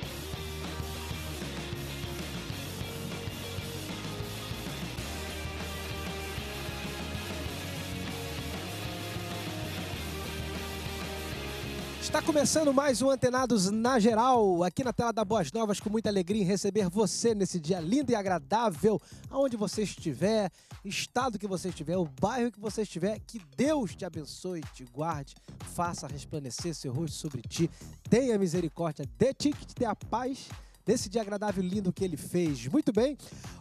you Está começando mais um Antenados na Geral, aqui na tela da Boas Novas, com muita alegria em receber você nesse dia lindo e agradável, aonde você estiver, estado que você estiver, o bairro que você estiver, que Deus te abençoe, te guarde, faça resplandecer seu rosto sobre ti, tenha misericórdia de ti, que te dê a paz desse dia agradável lindo que ele fez. Muito bem,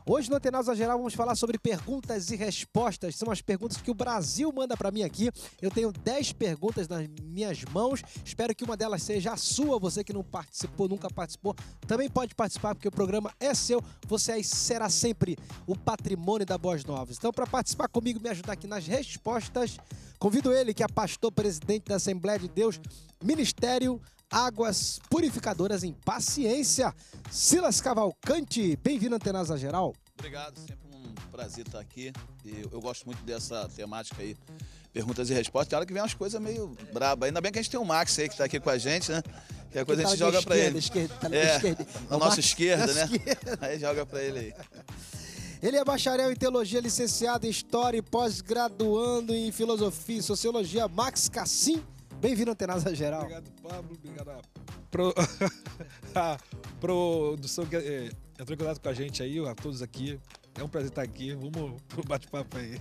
hoje no Antenasa Geral vamos falar sobre perguntas e respostas. São as perguntas que o Brasil manda para mim aqui. Eu tenho 10 perguntas nas minhas mãos. Espero que uma delas seja a sua. Você que não participou, nunca participou, também pode participar porque o programa é seu. Você aí será sempre o patrimônio da Boas Novas. Então, para participar comigo, me ajudar aqui nas respostas, convido ele que é pastor presidente da Assembleia de Deus, Ministério águas purificadoras em paciência. Silas Cavalcante, bem-vindo à Antenasa Geral. Obrigado, sempre um prazer estar aqui. Eu, eu gosto muito dessa temática aí, perguntas e respostas. Tem é hora que vem umas coisas meio braba. Ainda bem que a gente tem o Max aí que está aqui com a gente, né? Que é a coisa que a gente joga para ele. Esquerda, tá é, Na nossa esquerda, tá né? Esquerda. Aí joga para ele aí. Ele é bacharel em teologia, licenciado em história e pós-graduando em filosofia e sociologia. Max Cassim, Bem-vindo, Antenasa Geral. Obrigado, Pablo. Obrigado a, pro... a produção que é, entrou em contato com a gente aí, a todos aqui. É um prazer estar aqui. Vamos pro bate-papo aí.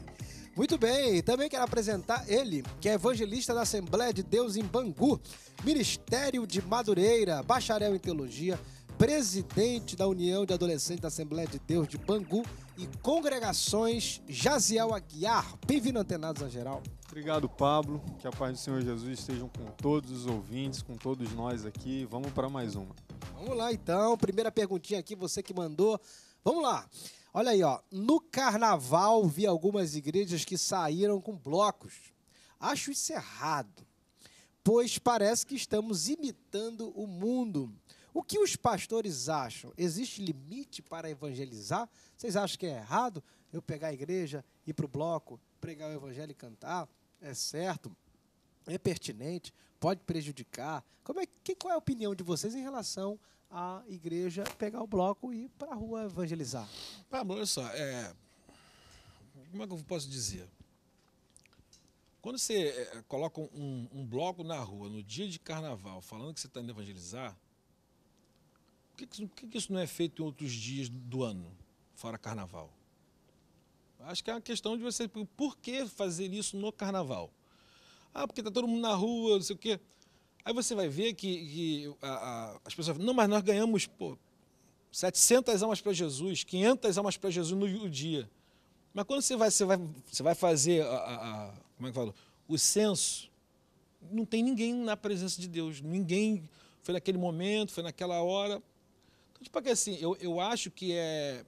Muito bem, também quero apresentar ele, que é evangelista da Assembleia de Deus em Bangu, Ministério de Madureira, bacharel em teologia, presidente da União de Adolescentes da Assembleia de Deus de Bangu e congregações Jaziel Aguiar. Bem-vindo, Antenados a Geral. Obrigado, Pablo. Que a paz do Senhor Jesus estejam com todos os ouvintes, com todos nós aqui. Vamos para mais uma. Vamos lá, então. Primeira perguntinha aqui, você que mandou. Vamos lá. Olha aí, ó. No carnaval vi algumas igrejas que saíram com blocos. Acho isso errado, pois parece que estamos imitando o mundo. O que os pastores acham? Existe limite para evangelizar? Vocês acham que é errado eu pegar a igreja, ir para o bloco, pregar o evangelho e cantar? É certo? É pertinente? Pode prejudicar? Como é, que, qual é a opinião de vocês em relação à igreja pegar o bloco e ir para a rua evangelizar? Pablo, tá olha só, é... como é que eu posso dizer? Quando você é, coloca um, um bloco na rua no dia de carnaval falando que você está indo evangelizar, que, que, que isso não é feito em outros dias do ano, fora carnaval? Acho que é uma questão de você, por que fazer isso no carnaval? Ah, porque está todo mundo na rua, não sei o quê. Aí você vai ver que, que a, a, as pessoas falam, não, mas nós ganhamos pô, 700 almas para Jesus, 500 almas para Jesus no dia. Mas quando você vai, você vai, você vai fazer a, como é que falo? o censo, não tem ninguém na presença de Deus. Ninguém foi naquele momento, foi naquela hora tipo é assim, eu, eu acho que é.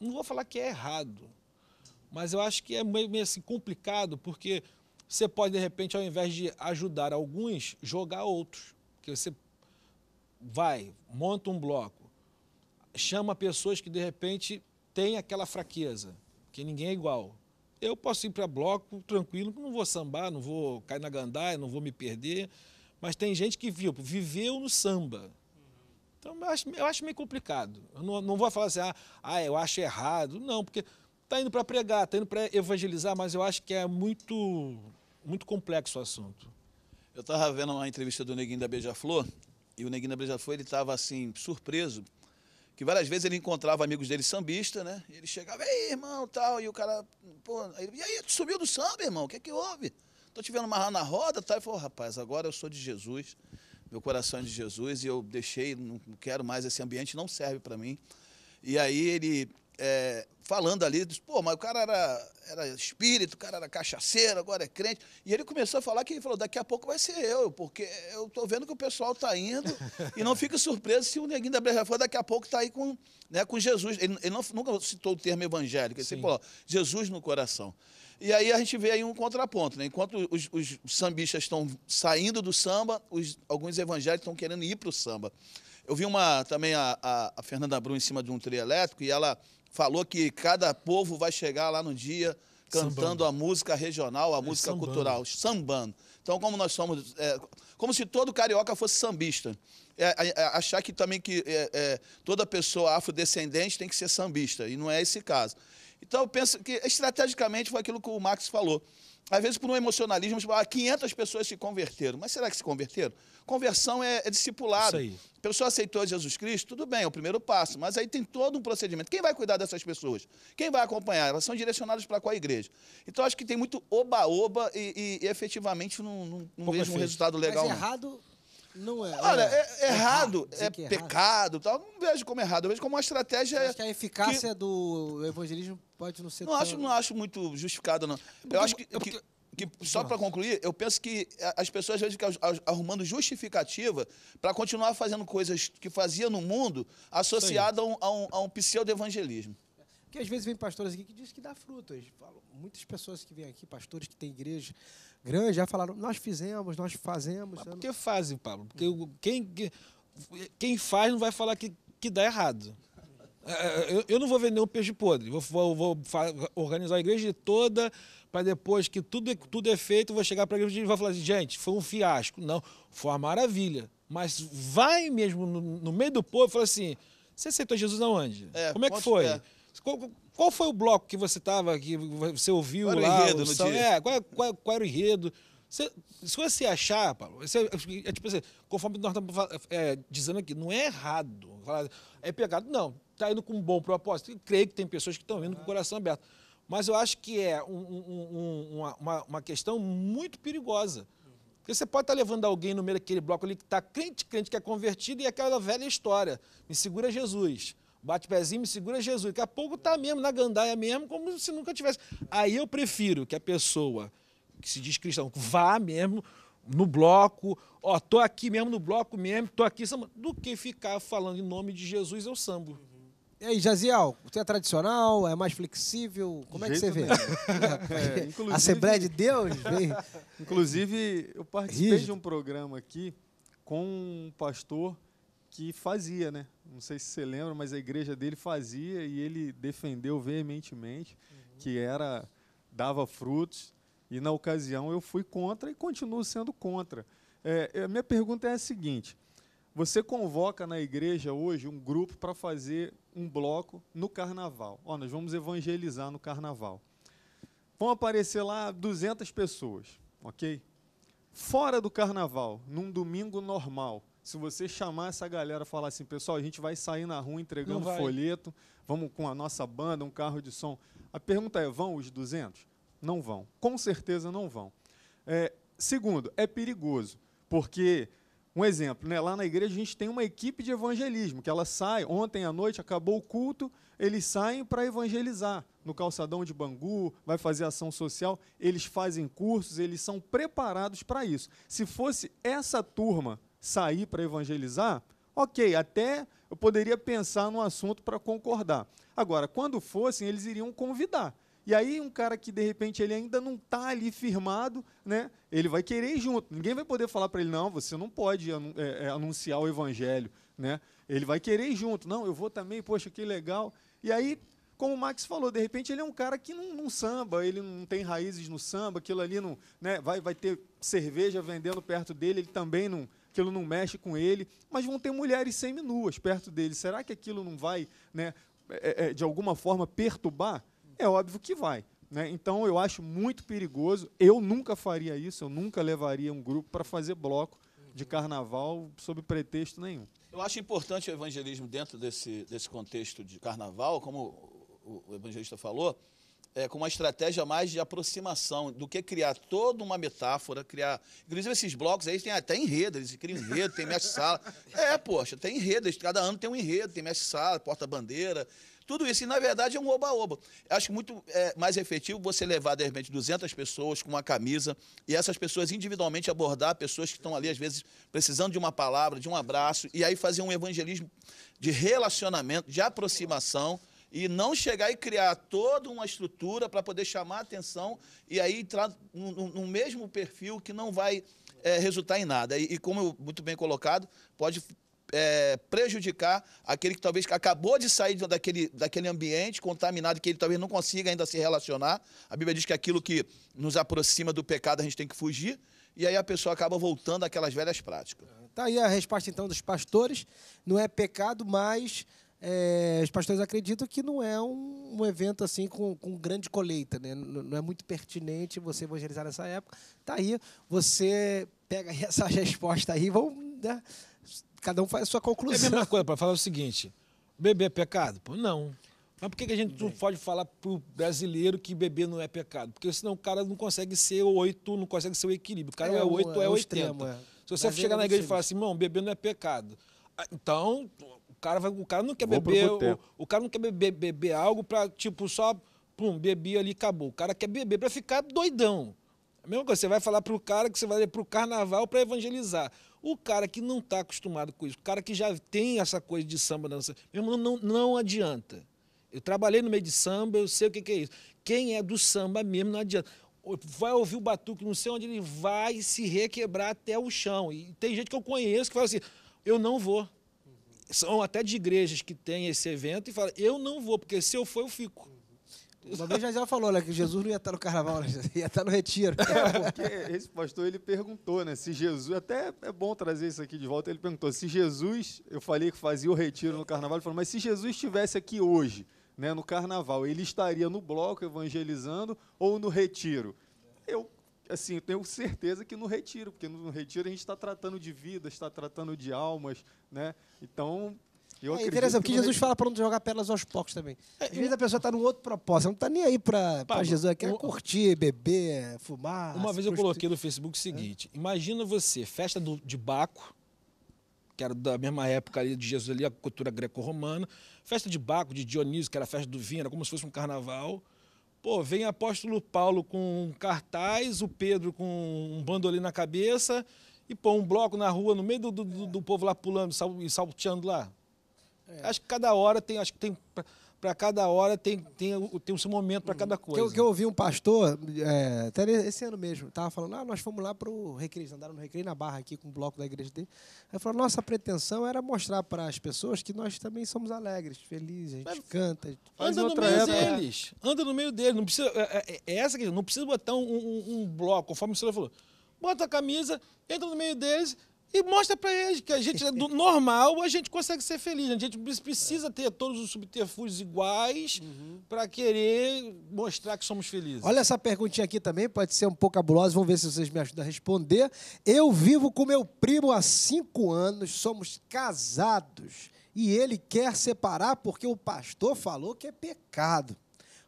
Não vou falar que é errado, mas eu acho que é meio, meio assim complicado, porque você pode, de repente, ao invés de ajudar alguns, jogar outros. Porque você vai, monta um bloco, chama pessoas que, de repente, têm aquela fraqueza, que ninguém é igual. Eu posso ir para bloco tranquilo, não vou sambar, não vou cair na gandaia, não vou me perder. Mas tem gente que viu, viveu no samba. Então, eu acho, eu acho meio complicado. Eu não, não vou falar assim, ah, ah, eu acho errado. Não, porque está indo para pregar, está indo para evangelizar, mas eu acho que é muito, muito complexo o assunto. Eu estava vendo uma entrevista do Neguinho da Beija-Flor, e o Neguinho da Beija-Flor, ele estava assim, surpreso, que várias vezes ele encontrava amigos dele sambista, né? Ele chegava, ei, irmão, tal, e o cara, pô, aí, e aí, tu subiu do samba, irmão, o que é que houve? Tô te vendo amarrar na roda, tal. Ele falou, rapaz, agora eu sou de Jesus, meu coração é de Jesus e eu deixei, não quero mais esse ambiente, não serve para mim. E aí ele, é, falando ali, disse, pô, mas o cara era, era espírito, o cara era cachaceiro, agora é crente. E ele começou a falar que ele falou, daqui a pouco vai ser eu, porque eu tô vendo que o pessoal tá indo e não fica surpreso se o neguinho da Breja for daqui a pouco tá aí com, né, com Jesus. Ele, ele não, nunca citou o termo evangélico, ele disse pô falou, Jesus no coração. E aí a gente vê aí um contraponto, né? Enquanto os, os sambistas estão saindo do samba, os, alguns evangélicos estão querendo ir para o samba. Eu vi uma também a, a, a Fernanda Brum em cima de um trio elétrico e ela falou que cada povo vai chegar lá no dia cantando Sambando. a música regional, a é, música sambando. cultural, sambando. Então, como nós somos. É, como se todo carioca fosse sambista. É, achar que também que é, é, toda pessoa afrodescendente tem que ser sambista, e não é esse caso. Então, eu penso que estrategicamente foi aquilo que o Max falou. Às vezes, por um emocionalismo, tipo, ah, 500 pessoas se converteram. Mas será que se converteram? Conversão é, é discipulado. A pessoa aceitou Jesus Cristo, tudo bem, é o primeiro passo. Mas aí tem todo um procedimento. Quem vai cuidar dessas pessoas? Quem vai acompanhar? Elas são direcionadas para qual igreja? Então, acho que tem muito oba-oba e, e, e, efetivamente não, não, não vejo um resultado legal. Mas errado... Não é. Olha, é, é errado, é, é pecado, tal. Não vejo como errado, eu vejo como uma estratégia. acho que a eficácia que... do evangelismo pode não ser. Não, tão... acho, não acho muito justificado, não. Eu acho que, que, que só para concluir, eu penso que as pessoas às vezes ficam arrumando justificativa para continuar fazendo coisas que fazia no mundo associada a um, a um, a um pseudo-evangelismo. Porque às vezes vem pastores aqui que diz que dá frutas. muitas pessoas que vêm aqui, pastores que têm igreja grande, já falaram, nós fizemos, nós fazemos. Mas por que fazem, Pablo? Porque hum. quem, quem faz não vai falar que, que dá errado. É, é, é, eu não vou vender um peixe podre, vou, vou, vou organizar a igreja toda para depois que tudo, tudo é feito, vou chegar para a igreja e vou falar assim, gente, foi um fiasco. Não, foi uma maravilha. Mas vai mesmo no, no meio do povo e fala assim, você aceitou Jesus aonde? É, Como é que foi? É. Qual, qual, foi o bloco que você estava, que você ouviu qual lá? Enredo, o, é, qual, qual, qual era o enredo? se você achar, Paulo, você, é, é tipo assim, conforme nós estamos é, dizendo aqui, não é errado. É pegado, não. Está indo com um bom propósito. Eu creio que tem pessoas que estão indo com o coração aberto. Mas eu acho que é um, um, um, uma, uma, questão muito perigosa. Porque você pode estar tá levando alguém no meio daquele bloco ali que está crente, crente, que é convertido, e é aquela velha história. Me segura Jesus. Bate pezinho, me segura Jesus. Daqui a pouco está mesmo na gandaia mesmo, como se nunca tivesse. Aí eu prefiro que a pessoa que se diz cristão, vá mesmo no bloco, ó, tô aqui mesmo no bloco mesmo, tô aqui, do que ficar falando em nome de Jesus eu sambo. E aí, Jaziel, você é tradicional, é mais flexível? Como é que você vê? é, é Assembleia de Deus? Vem. Inclusive, eu participei Rígido. de um programa aqui com um pastor que fazia, né? Não sei se você lembra, mas a igreja dele fazia e ele defendeu veementemente uhum. que era dava frutos e, na ocasião, eu fui contra e continuo sendo contra. É, a é, minha pergunta é a seguinte: você convoca na igreja hoje um grupo para fazer um bloco no carnaval. Ó, nós vamos evangelizar no carnaval. Vão aparecer lá 200 pessoas, ok? Fora do carnaval, num domingo normal, se você chamar essa galera e falar assim, pessoal, a gente vai sair na rua entregando folheto, vamos com a nossa banda, um carro de som. A pergunta é: vão os 200? Não vão. Com certeza não vão. É, segundo, é perigoso, porque um exemplo, né? lá na igreja a gente tem uma equipe de evangelismo, que ela sai, ontem à noite acabou o culto, eles saem para evangelizar no calçadão de Bangu, vai fazer ação social, eles fazem cursos, eles são preparados para isso. Se fosse essa turma sair para evangelizar, ok, até eu poderia pensar no assunto para concordar. Agora, quando fossem, eles iriam convidar. E aí um cara que de repente ele ainda não está ali firmado, né? Ele vai querer ir junto. Ninguém vai poder falar para ele não, você não pode é, é, anunciar o evangelho, né? Ele vai querer ir junto. Não, eu vou também. Poxa, que legal. E aí como o Max falou, de repente ele é um cara que não, não, samba, ele não tem raízes no samba, aquilo ali não. Né, vai, vai ter cerveja vendendo perto dele, ele também não. Aquilo não mexe com ele, mas vão ter mulheres seminuas perto dele. Será que aquilo não vai, né, é, de alguma forma, perturbar? É óbvio que vai. Né? Então, eu acho muito perigoso. Eu nunca faria isso, eu nunca levaria um grupo para fazer bloco de uhum. carnaval sob pretexto nenhum. Eu acho importante o evangelismo dentro desse, desse contexto de carnaval, como o evangelista falou, é, com uma estratégia mais de aproximação do que criar toda uma metáfora, criar. Inclusive, esses blocos aí tem até enredo, eles criam enredo, tem mestre-sala. É, poxa, tem enredo, cada ano tem um enredo, tem mestre-sala, porta-bandeira. Tudo isso, e na verdade é um oba-oba. Acho muito é, mais efetivo você levar, de repente, 200 pessoas com uma camisa e essas pessoas individualmente abordar pessoas que estão ali, às vezes, precisando de uma palavra, de um abraço, e aí fazer um evangelismo de relacionamento, de aproximação e não chegar e criar toda uma estrutura para poder chamar a atenção e aí entrar no, mesmo perfil que não vai é, resultar em nada. E, e, como muito bem colocado, pode é, prejudicar aquele que talvez acabou de sair daquele, daquele ambiente contaminado, que ele talvez não consiga ainda se relacionar. A Bíblia diz que aquilo que nos aproxima do pecado a gente tem que fugir, e aí a pessoa acaba voltando àquelas velhas práticas. Tá aí a resposta então dos pastores: não é pecado, mas é, os pastores acreditam que não é um, um evento assim com, com, grande colheita, né? Não, não, é muito pertinente você evangelizar nessa época. Tá aí, você pega essa resposta aí, vamos. Né? cada um faz a sua conclusão. É a mesma coisa, para falar o seguinte: beber é pecado? Pô, não. Mas por que, que a gente Bem. não pode falar para o brasileiro que beber não é pecado? Porque senão o cara não consegue ser oito, não consegue ser o equilíbrio. O cara é, é oito, é, é, é Se você é chegar na igreja e falar assim, irmão, beber não é pecado. Ah, então, o cara, vai, o cara não quer Vou beber. O, o, cara não quer beber, beber algo para, tipo, só, pum, bebi ali acabou. O cara quer beber para ficar doidão. A mesma coisa, você vai falar para o cara que você vai para o carnaval para evangelizar. O cara que não está acostumado com isso, o cara que já tem essa coisa de samba dança, meu irmão, não, não adianta. Eu trabalhei no meio de samba, eu sei o que, que é isso. Quem é do samba mesmo, não adianta vai ouvir o batuque, não sei onde ele vai se requebrar até o chão. E tem gente que eu conheço que fala assim: eu não vou. São até de igrejas que tem esse evento e fala: eu não vou, porque se eu for, eu fico. Uma vez Jaziel falou né, que Jesus não ia estar no carnaval, né? ia estar no retiro. É, porque esse pastor ele perguntou, né? Se Jesus. Até é bom trazer isso aqui de volta. Ele perguntou: se Jesus, eu falei que fazia o retiro no carnaval, ele falou, mas se Jesus estivesse aqui hoje, né, no carnaval, ele estaria no bloco evangelizando ou no retiro? Eu assim, tenho certeza que no retiro, porque no retiro a gente está tratando de vida, está tratando de almas, né? Então, eu é interessante, porque Jesus é. fala para não jogar pedras aos poucos também. É, Às vezes a pessoa está num outro propósito, não está nem aí para Jesus, quer eu, curtir, beber, fumar. Uma vez eu coloquei no Facebook o seguinte: é? imagina você, festa do, de Baco, que era da mesma época ali de Jesus, ali, a cultura greco-romana, festa de Baco, de Dionísio, que era a festa do vinho, era como se fosse um carnaval. Pô, vem apóstolo Paulo com um cartaz, o Pedro com um bandolim na cabeça, e pô, um bloco na rua, no meio do, do, do povo lá pulando e salteando lá. É. Acho que cada hora tem, acho que tem para cada hora tem, tem, tem o seu momento para hum. cada coisa. Que eu, que eu, ouvi um pastor, é, até esse ano mesmo, estava falando, ah, nós fomos lá para o Recreio, andaram no Recreio, na Barra aqui, com o bloco da igreja dele. Ele falou, nossa pretensão era mostrar para as pessoas que nós também somos alegres, felizes, a gente Mas, canta. anda no meio época. deles, anda no meio deles, não precisa, é, é, é essa que não precisa botar um, um, um bloco, conforme o senhor falou. Bota a camisa, entra no meio deles, e mostra para eles que a gente, do é normal, a gente consegue ser feliz. Né? A gente precisa ter todos os subterfúgios iguais uhum. para querer mostrar que somos felizes. Olha essa perguntinha aqui também, pode ser um pouco cabulosa, vamos ver se vocês me ajudam a responder. Eu vivo com meu primo há cinco anos, somos casados. E ele quer separar porque o pastor falou que é pecado.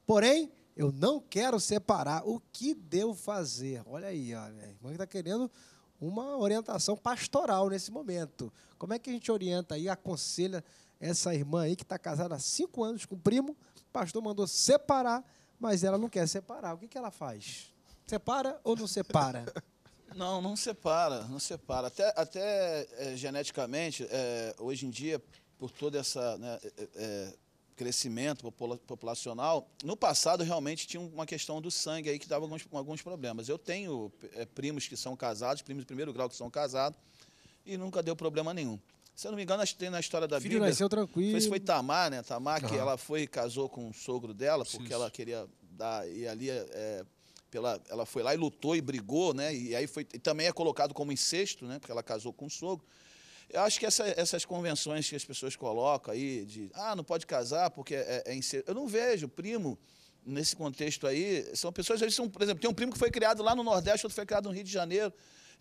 Porém, eu não quero separar. O que devo fazer? Olha aí, ó, minha irmã está querendo uma orientação pastoral nesse momento. Como é que a gente orienta e aconselha essa irmã aí que está casada há cinco anos com o primo, o pastor mandou separar, mas ela não quer separar. O que, que ela faz? Separa ou não separa? Não, não separa, não separa. Até, até é, geneticamente, é, hoje em dia, por toda essa né, é, é crescimento populacional, no passado realmente tinha uma questão do sangue aí que dava alguns, alguns problemas. Eu tenho é, primos que são casados, primos de primeiro grau que são casados, e nunca deu problema nenhum. Se eu não me engano, tem na história da Filho Bíblia... Filho nasceu tranquilo. Foi, foi Tamar, né? Tamar, que ela foi casou com o sogro dela, porque Isso. ela queria dar... E ali, é, é, pela, ela foi lá e lutou e brigou, né? E aí foi... E também é colocado como incesto, né? Porque ela casou com o sogro. Eu acho que essa, essas convenções que as pessoas colocam aí, de ah, não pode casar porque é, é Eu não vejo primo nesse contexto aí. São pessoas, são, por exemplo, tem um primo que foi criado lá no Nordeste, outro foi criado no Rio de Janeiro.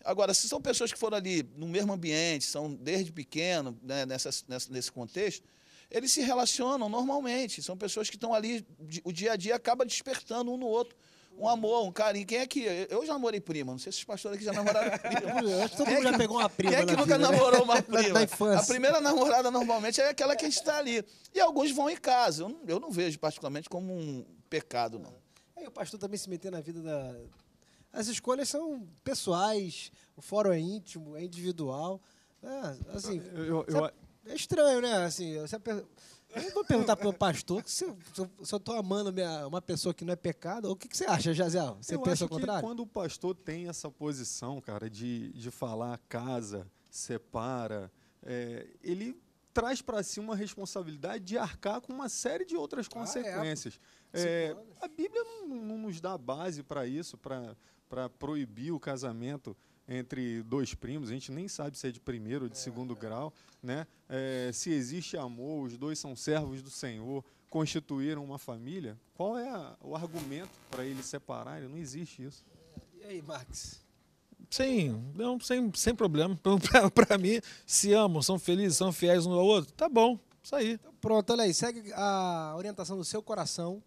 Agora, se são pessoas que foram ali no mesmo ambiente, são desde pequeno, né, nessa, nessa, nesse contexto, eles se relacionam normalmente. São pessoas que estão ali, o dia a dia acaba despertando um no outro um amor, um carinho. Quem é que. Eu já namorei prima, não sei se os pastores aqui já namoraram prima. Acho que todo mundo é que, já pegou uma prima. Quem é que nunca vida, né? namorou né? uma prima? Da, infância. A primeira namorada normalmente é aquela que a gente está ali. E alguns vão em casa. Eu não, eu não vejo particularmente como um pecado, não. É, e o pastor também se meter na vida da. As escolhas são pessoais, o fórum é íntimo, é individual. É, assim, eu, eu, eu... é estranho, né? Assim, eu vou perguntar para o pastor se, se, eu estou amando minha, uma pessoa que não é pecado. O que, que você acha, Jaziel? Você eu pensa o contrário? quando o pastor tem essa posição, cara, de, de falar casa, separa, é, ele traz para si uma responsabilidade de arcar com uma série de outras ah, é. consequências. É, é, a Bíblia não, não, nos dá base para isso, para proibir o casamento entre dois primos, a gente nem sabe se é de primeiro ou de segundo é. grau, né? É, se existe amor, os dois são servos do Senhor, constituíram uma família. Qual é a, o argumento para eles separarem? Não existe isso. É. E aí, Max? Sim, não, sem, sem problema. Para mim, se amam, são felizes, são fiéis um ao outro, tá bom, isso aí. Então, pronto, olha aí, segue a orientação do seu coração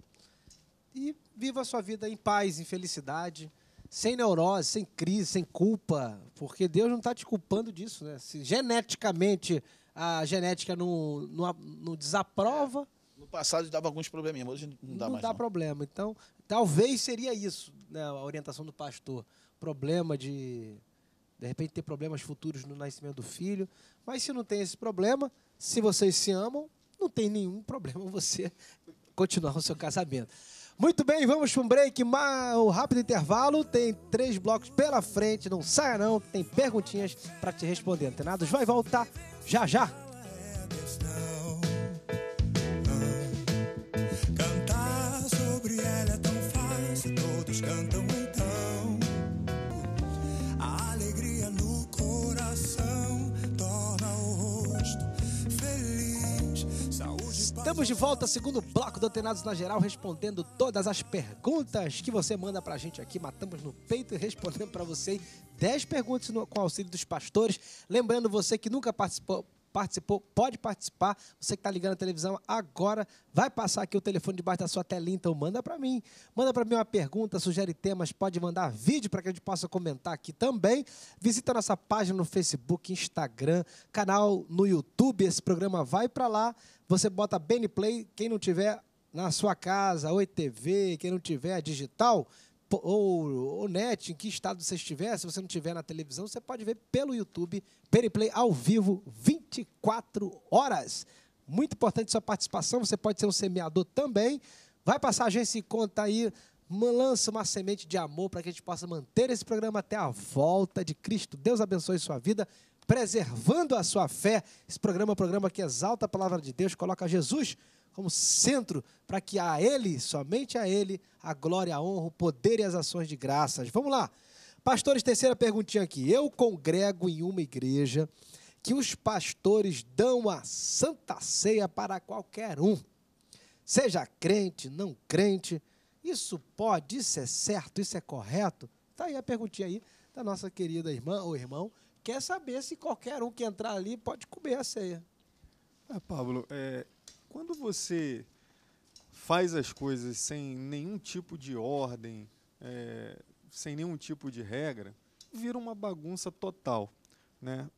e viva a sua vida em paz, em felicidade sem neurose, sem crise, sem culpa, porque Deus não está te culpando disso, né? Se geneticamente a genética não, não, não desaprova. no passado dava alguns probleminhas, hoje não dá não mais. Dá não dá problema. Então, talvez seria isso né, a orientação do pastor. Problema de, de repente, ter problemas futuros no nascimento do filho. Mas se não tem esse problema, se vocês se amam, não tem nenhum problema você continuar o seu casamento. Muito bem, vamos para um break, um rápido intervalo. Tem três blocos pela frente, não saia não, tem perguntinhas para te responder. Antenados vai voltar já já. Cantar sobre ela é tão fácil, todos cantam Estamos de volta ao segundo bloco do Antenados na Geral, respondendo todas as perguntas que você manda pra gente aqui. Matamos no peito e respondendo para você 10 perguntas no, com auxílio dos pastores. Lembrando você que nunca participou participou, pode participar. Você que está ligando a televisão agora, vai passar aqui o telefone debaixo da sua telinha, então manda para mim. Manda para mim uma pergunta, sugere temas, pode mandar vídeo para que a gente possa comentar aqui também. Visita nossa página no Facebook, Instagram, canal no YouTube. Esse programa vai para lá. Você bota Bene Play, quem não tiver na sua casa, Oi TV, quem não tiver é digital, ou, ou net, em que estado você estiver, se você não estiver na televisão, você pode ver pelo YouTube, Periplay ao vivo, 24 horas. Muito importante sua participação, você pode ser um semeador também. Vai passar a agência em conta aí, lança uma semente de amor para que a gente possa manter esse programa até a volta de Cristo. Deus abençoe sua vida preservando a sua fé. Esse programa é um programa que exalta a palavra de Deus, coloca Jesus como centro para que a Ele, somente a Ele, a glória, a honra, o poder e as ações de graças. Vamos lá. Pastores, terceira perguntinha aqui. Eu congrego em uma igreja que os pastores dão a santa ceia para qualquer um, seja crente, não crente. Isso pode, isso é certo, isso é correto? Está aí a perguntinha aí da nossa querida irmã ou irmão quer saber se qualquer um que entrar ali pode comer a ceia. É, Pablo, é, quando você faz as coisas sem nenhum tipo de ordem, é, sem nenhum tipo de regra, vira uma bagunça total. Né?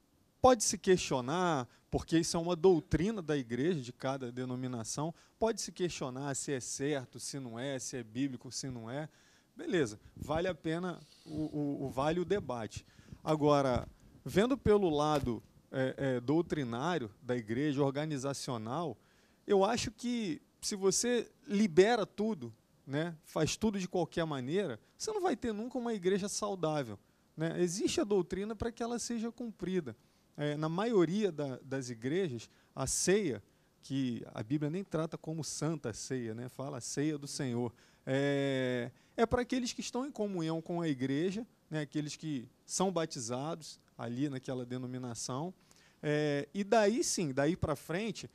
Pode se questionar, porque isso é uma doutrina da igreja, de cada denominação, pode se questionar se é certo, se não é, se é bíblico, se não é. Beleza, vale a pena o, o, o vale o debate. Agora, Vendo pelo lado é, é, doutrinário da igreja, organizacional, eu acho que se você libera tudo, né, faz tudo de qualquer maneira, você não vai ter nunca uma igreja saudável. Né? Existe a doutrina para que ela seja cumprida. É, na maioria da, das igrejas, a ceia, que a Bíblia nem trata como santa ceia, né? fala a ceia do Senhor, é, é para aqueles que estão em comunhão com a igreja, né? aqueles que são batizados ali naquela denominação. É, e daí sim, daí para frente,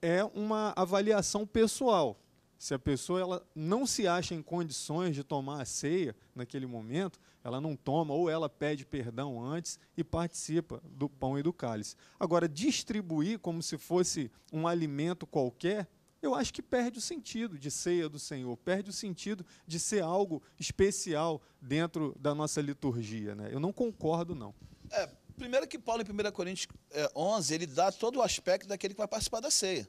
é uma avaliação pessoal. Se a pessoa ela não se acha em condições de tomar a ceia naquele momento, ela não toma ou ela pede perdão antes e participa do pão e do cálice. Agora, distribuir como se fosse um alimento qualquer eu acho que perde o sentido de ceia do Senhor, perde o sentido de ser algo especial dentro da nossa liturgia. Né? Eu não concordo, não. É, primeiro que Paulo, em 1 Coríntios 11, é, ele dá todo o aspecto daquele que vai participar da ceia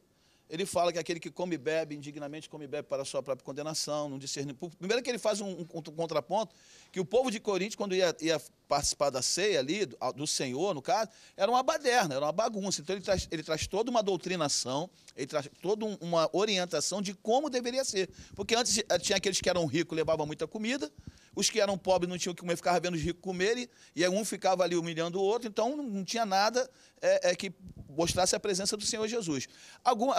ele fala que aquele que come e bebe indignamente come e bebe para a sua própria condenação, não discerne. Primeiro que ele faz um, um, um contraponto, que o povo de Corinto, quando ia, ia participar da ceia ali, do, do, Senhor, no caso, era uma baderna, era uma bagunça. Então ele traz, ele traz toda uma doutrinação, ele traz toda um, uma orientação de como deveria ser. Porque antes eh, tinha aqueles que eram ricos, levavam muita comida, os que eram pobres não tinham que comer, ficavam vendo os ricos comerem, e um ficava ali humilhando o outro, então não tinha nada é, é, que mostrasse a presença do Senhor Jesus. Algum,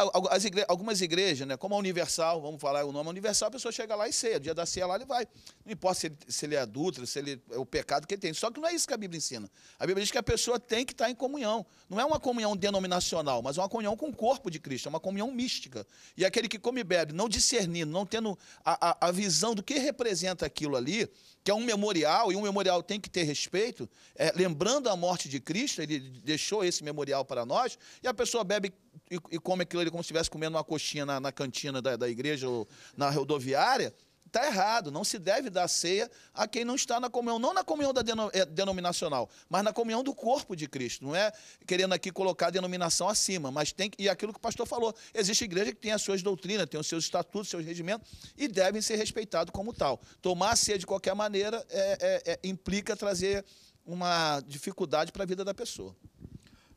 igre, algumas igrejas, né, como a Universal, vamos falar o nome a Universal, a pessoa chega lá e ceia, dia da ceia lá ele vai. Não importa se ele, se ele é adulto, se ele é o pecado que ele tem. Só que não é isso que a Bíblia ensina. A Bíblia diz que a pessoa tem que estar em comunhão. Não é uma comunhão denominacional, mas uma comunhão com o corpo de Cristo, é uma comunhão mística. E aquele que come e bebe, não discernindo, não tendo a, a, a visão do que representa aquilo ali, que é um memorial, e um memorial tem que ter respeito, é, lembrando a morte de Cristo, ele deixou esse memorial para nós, e a pessoa bebe e, e come aquilo ali como se estivesse comendo uma coxinha na, na cantina da, da igreja ou na rodoviária, Está errado, não se deve dar ceia a quem não está na comunhão, não na comunhão da denom eh, denominacional, mas na comunhão do corpo de Cristo. Não é querendo aqui colocar a denominação acima, mas tem que, e aquilo que o pastor falou, existe igreja que tem as suas doutrinas, tem os seus estatutos, seus regimentos e devem ser respeitados como tal. Tomar a ceia de qualquer maneira é, é, é, implica trazer uma dificuldade para a vida da pessoa.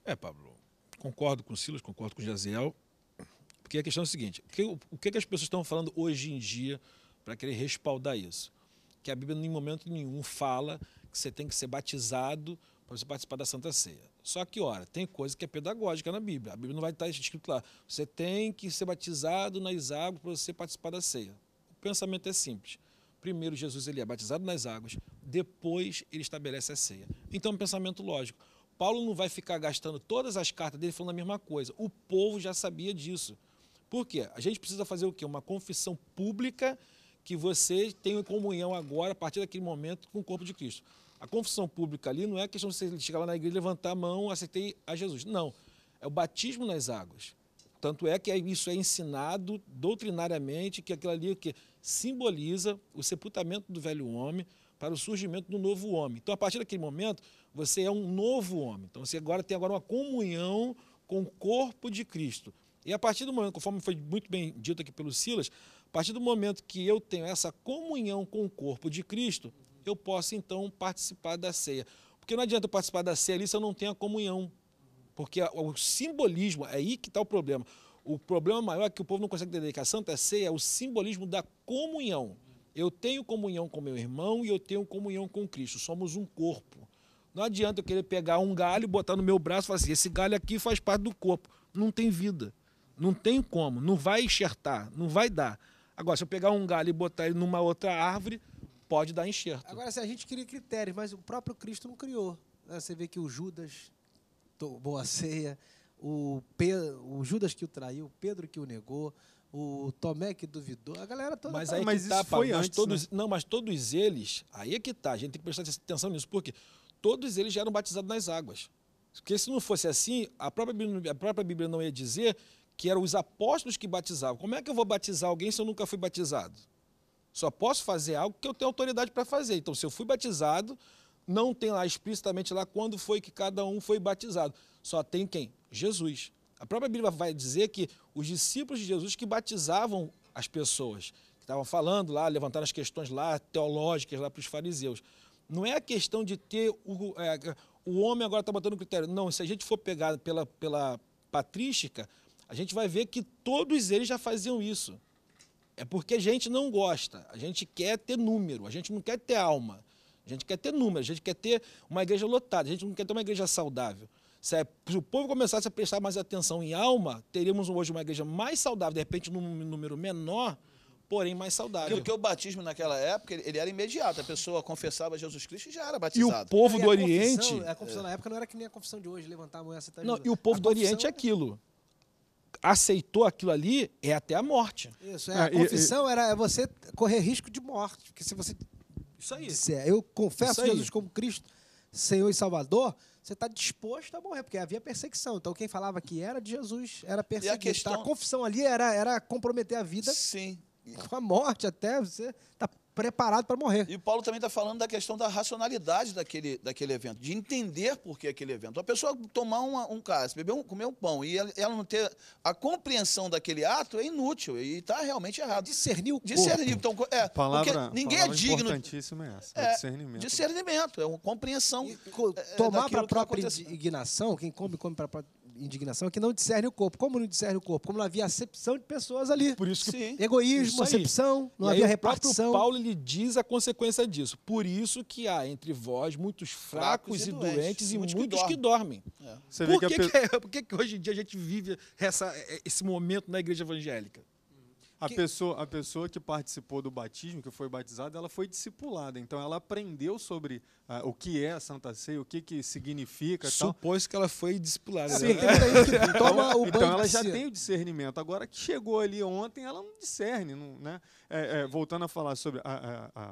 É, Pablo, concordo com o Silas, concordo com o Jaziel, porque a questão é a seguinte: o que, o que as pessoas estão falando hoje em dia? para querer respaldar isso. Que a Bíblia, em momento nenhum, fala que você tem que ser batizado para você participar da Santa Ceia. Só que, ora, tem coisa que é pedagógica na Bíblia. A Bíblia não vai estar tá escrito lá, você tem que ser batizado nas águas para você participar da ceia. O pensamento é simples. Primeiro, Jesus ele é batizado nas águas, depois ele estabelece a ceia. Então, é um pensamento lógico. Paulo não vai ficar gastando todas as cartas dele falando a mesma coisa. O povo já sabia disso. Por quê? A gente precisa fazer o quê? Uma confissão pública que você tenha comunhão agora, a partir daquele momento, com o corpo de Cristo. A confissão pública ali não é questão de você chegar lá na igreja, levantar a mão, aceitei a Jesus. Não. É o batismo nas águas. Tanto é que é isso é ensinado doutrinariamente, que aquilo ali é que simboliza o sepultamento do velho homem para o surgimento do novo homem. Então, a partir daquele momento, você é um novo homem. Então, você agora tem agora uma comunhão com o corpo de Cristo. E a partir do momento, conforme foi muito bem dito aqui pelo Silas, a partir do momento que eu tenho essa comunhão com o corpo de Cristo, eu posso então participar da ceia. Porque não adianta eu participar da ceia ali se eu não tenho a comunhão. Porque o simbolismo, é aí que está o problema. O problema maior é que o povo não consegue entender que a Santa Ceia é o simbolismo da comunhão. Eu tenho comunhão com meu irmão e eu tenho comunhão com Cristo. Somos um corpo. Não adianta eu querer pegar um galho, botar no meu braço e falar assim: esse galho aqui faz parte do corpo. Não tem vida. Não tem como. Não vai enxertar. Não vai dar. Agora, se eu pegar um galho e botar ele numa outra árvore, pode dar enxerto. Agora, se a gente queria critérios, mas o próprio Cristo não criou. Né? Você vê que o Judas tomou a ceia, o, Pedro, o Judas que o traiu, o Pedro que o negou, o Tomé que duvidou, a galera toda. Mas tá aí mas que tá, foi mas antes, todos, né? Não, mas todos eles, aí é que tá, a gente tem que prestar atenção nisso, porque todos eles já eram batizados nas águas. Porque se não fosse assim, a própria Bíblia, a própria Bíblia não ia dizer que eram os apóstolos que batizavam. Como é que eu vou batizar alguém se eu nunca fui batizado? Só posso fazer algo que eu tenho autoridade para fazer. Então, se eu fui batizado, não tem lá explicitamente lá quando foi que cada um foi batizado. Só tem quem? Jesus. A própria Bíblia vai dizer que os discípulos de Jesus que batizavam as pessoas, que estavam falando lá, levantando as questões lá teológicas lá para os fariseus. Não é a questão de ter o, é, o homem agora está botando critério. Não, se a gente for pegar pela, pela patrística, a gente vai ver que todos eles já faziam isso. É porque a gente não gosta, a gente quer ter número, a gente não quer ter alma, a gente quer ter número, a gente quer ter uma igreja lotada, a gente não quer ter uma igreja saudável. Se, é, o povo começasse a prestar mais atenção em alma, teríamos hoje uma igreja mais saudável, de repente num número menor, porém mais saudável. Porque o batismo naquela época, ele era imediato. A pessoa confessava Jesus Cristo e já era batizado. E o povo e do a Oriente... Confissão, a confissão é. na época não era que nem a confissão de hoje, levantar a mão e aceitar Não, e o povo a do Oriente é, é aquilo aceitou aquilo ali é até a morte. Isso, é, ah, a confissão era é você correr risco de morte. Porque se você isso aí. disser, eu confesso Jesus como Cristo, Senhor e Salvador, você está disposto a morrer, porque havia perseguição. Então quem falava que era de Jesus era perseguido. E a, tá? questão... a confissão ali era, era comprometer a vida Sim. com a morte até. Você está preparado para morrer. E Paulo também está falando da questão da racionalidade daquele, daquele evento, de entender por que aquele evento. A pessoa tomar uma, um cálice, beber um, comer um pão e ela, ela, não ter a compreensão daquele ato é inútil e está realmente errado. É discernir o corpo. Discernir. Então, é, é, palavra, ninguém palavra é digno. importantíssima é essa, é, é, discernimento. Discernimento, é uma compreensão. E, tomar para a tá própria indignação, quem come, come para a própria indignação é que não discerne o corpo. Como não discerne o corpo? Como não havia acepção de pessoas ali. Por isso que Sim. egoísmo, isso acepção, não e havia aí, repartição. O Paulo ele diz a consequência disso. Por isso que há entre vós muitos fracos, fracos e, e, doentes, doentes e muitos, muitos que dormem. Que dormem. É. Por, que, pe... que, é? por que, que hoje em dia a gente vive essa, é, esse momento na igreja evangélica? A, que... pessoa, a pessoa que participou do batismo, que foi batizada, ela foi discipulada. Então ela aprendeu sobre uh, o que é a Santa Ceia, o que, que significa. Supôs que ela foi discipulada. Sim, né? então, toma o então ela já tem o então, discernimento. Agora que chegou ali ontem, ela não discerne. Não, né? É, é, voltando a falar sobre a, a,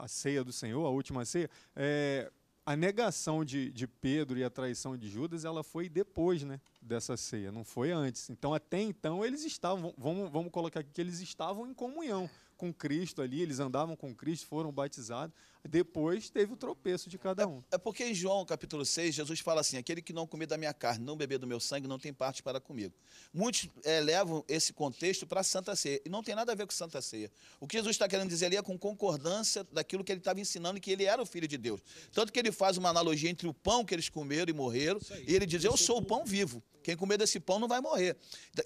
a, a ceia do Senhor, a última ceia, é, a negação de, de Pedro e a traição de Judas, ela foi depois né, dessa ceia, não foi antes. Então, até então, eles estavam, vamos, vamos colocar aqui que eles estavam em comunhão com Cristo ali, eles andavam com Cristo, foram batizados, depois teve o tropeço de cada é, um. É, é, porque em João capítulo 6, Jesus fala assim: aquele que não comer da minha carne, não beber do meu sangue, não tem parte para comigo. Muitos é, levam esse contexto para a Santa Ceia. E não tem nada a ver com Santa Ceia. O que Jesus está querendo dizer ali é com concordância daquilo que ele estava ensinando, que ele era o Filho de Deus. Tanto que ele faz uma analogia entre o pão que eles comeram e morreram, e ele diz: Eu sou o pão vivo. Quem comer desse pão não vai morrer.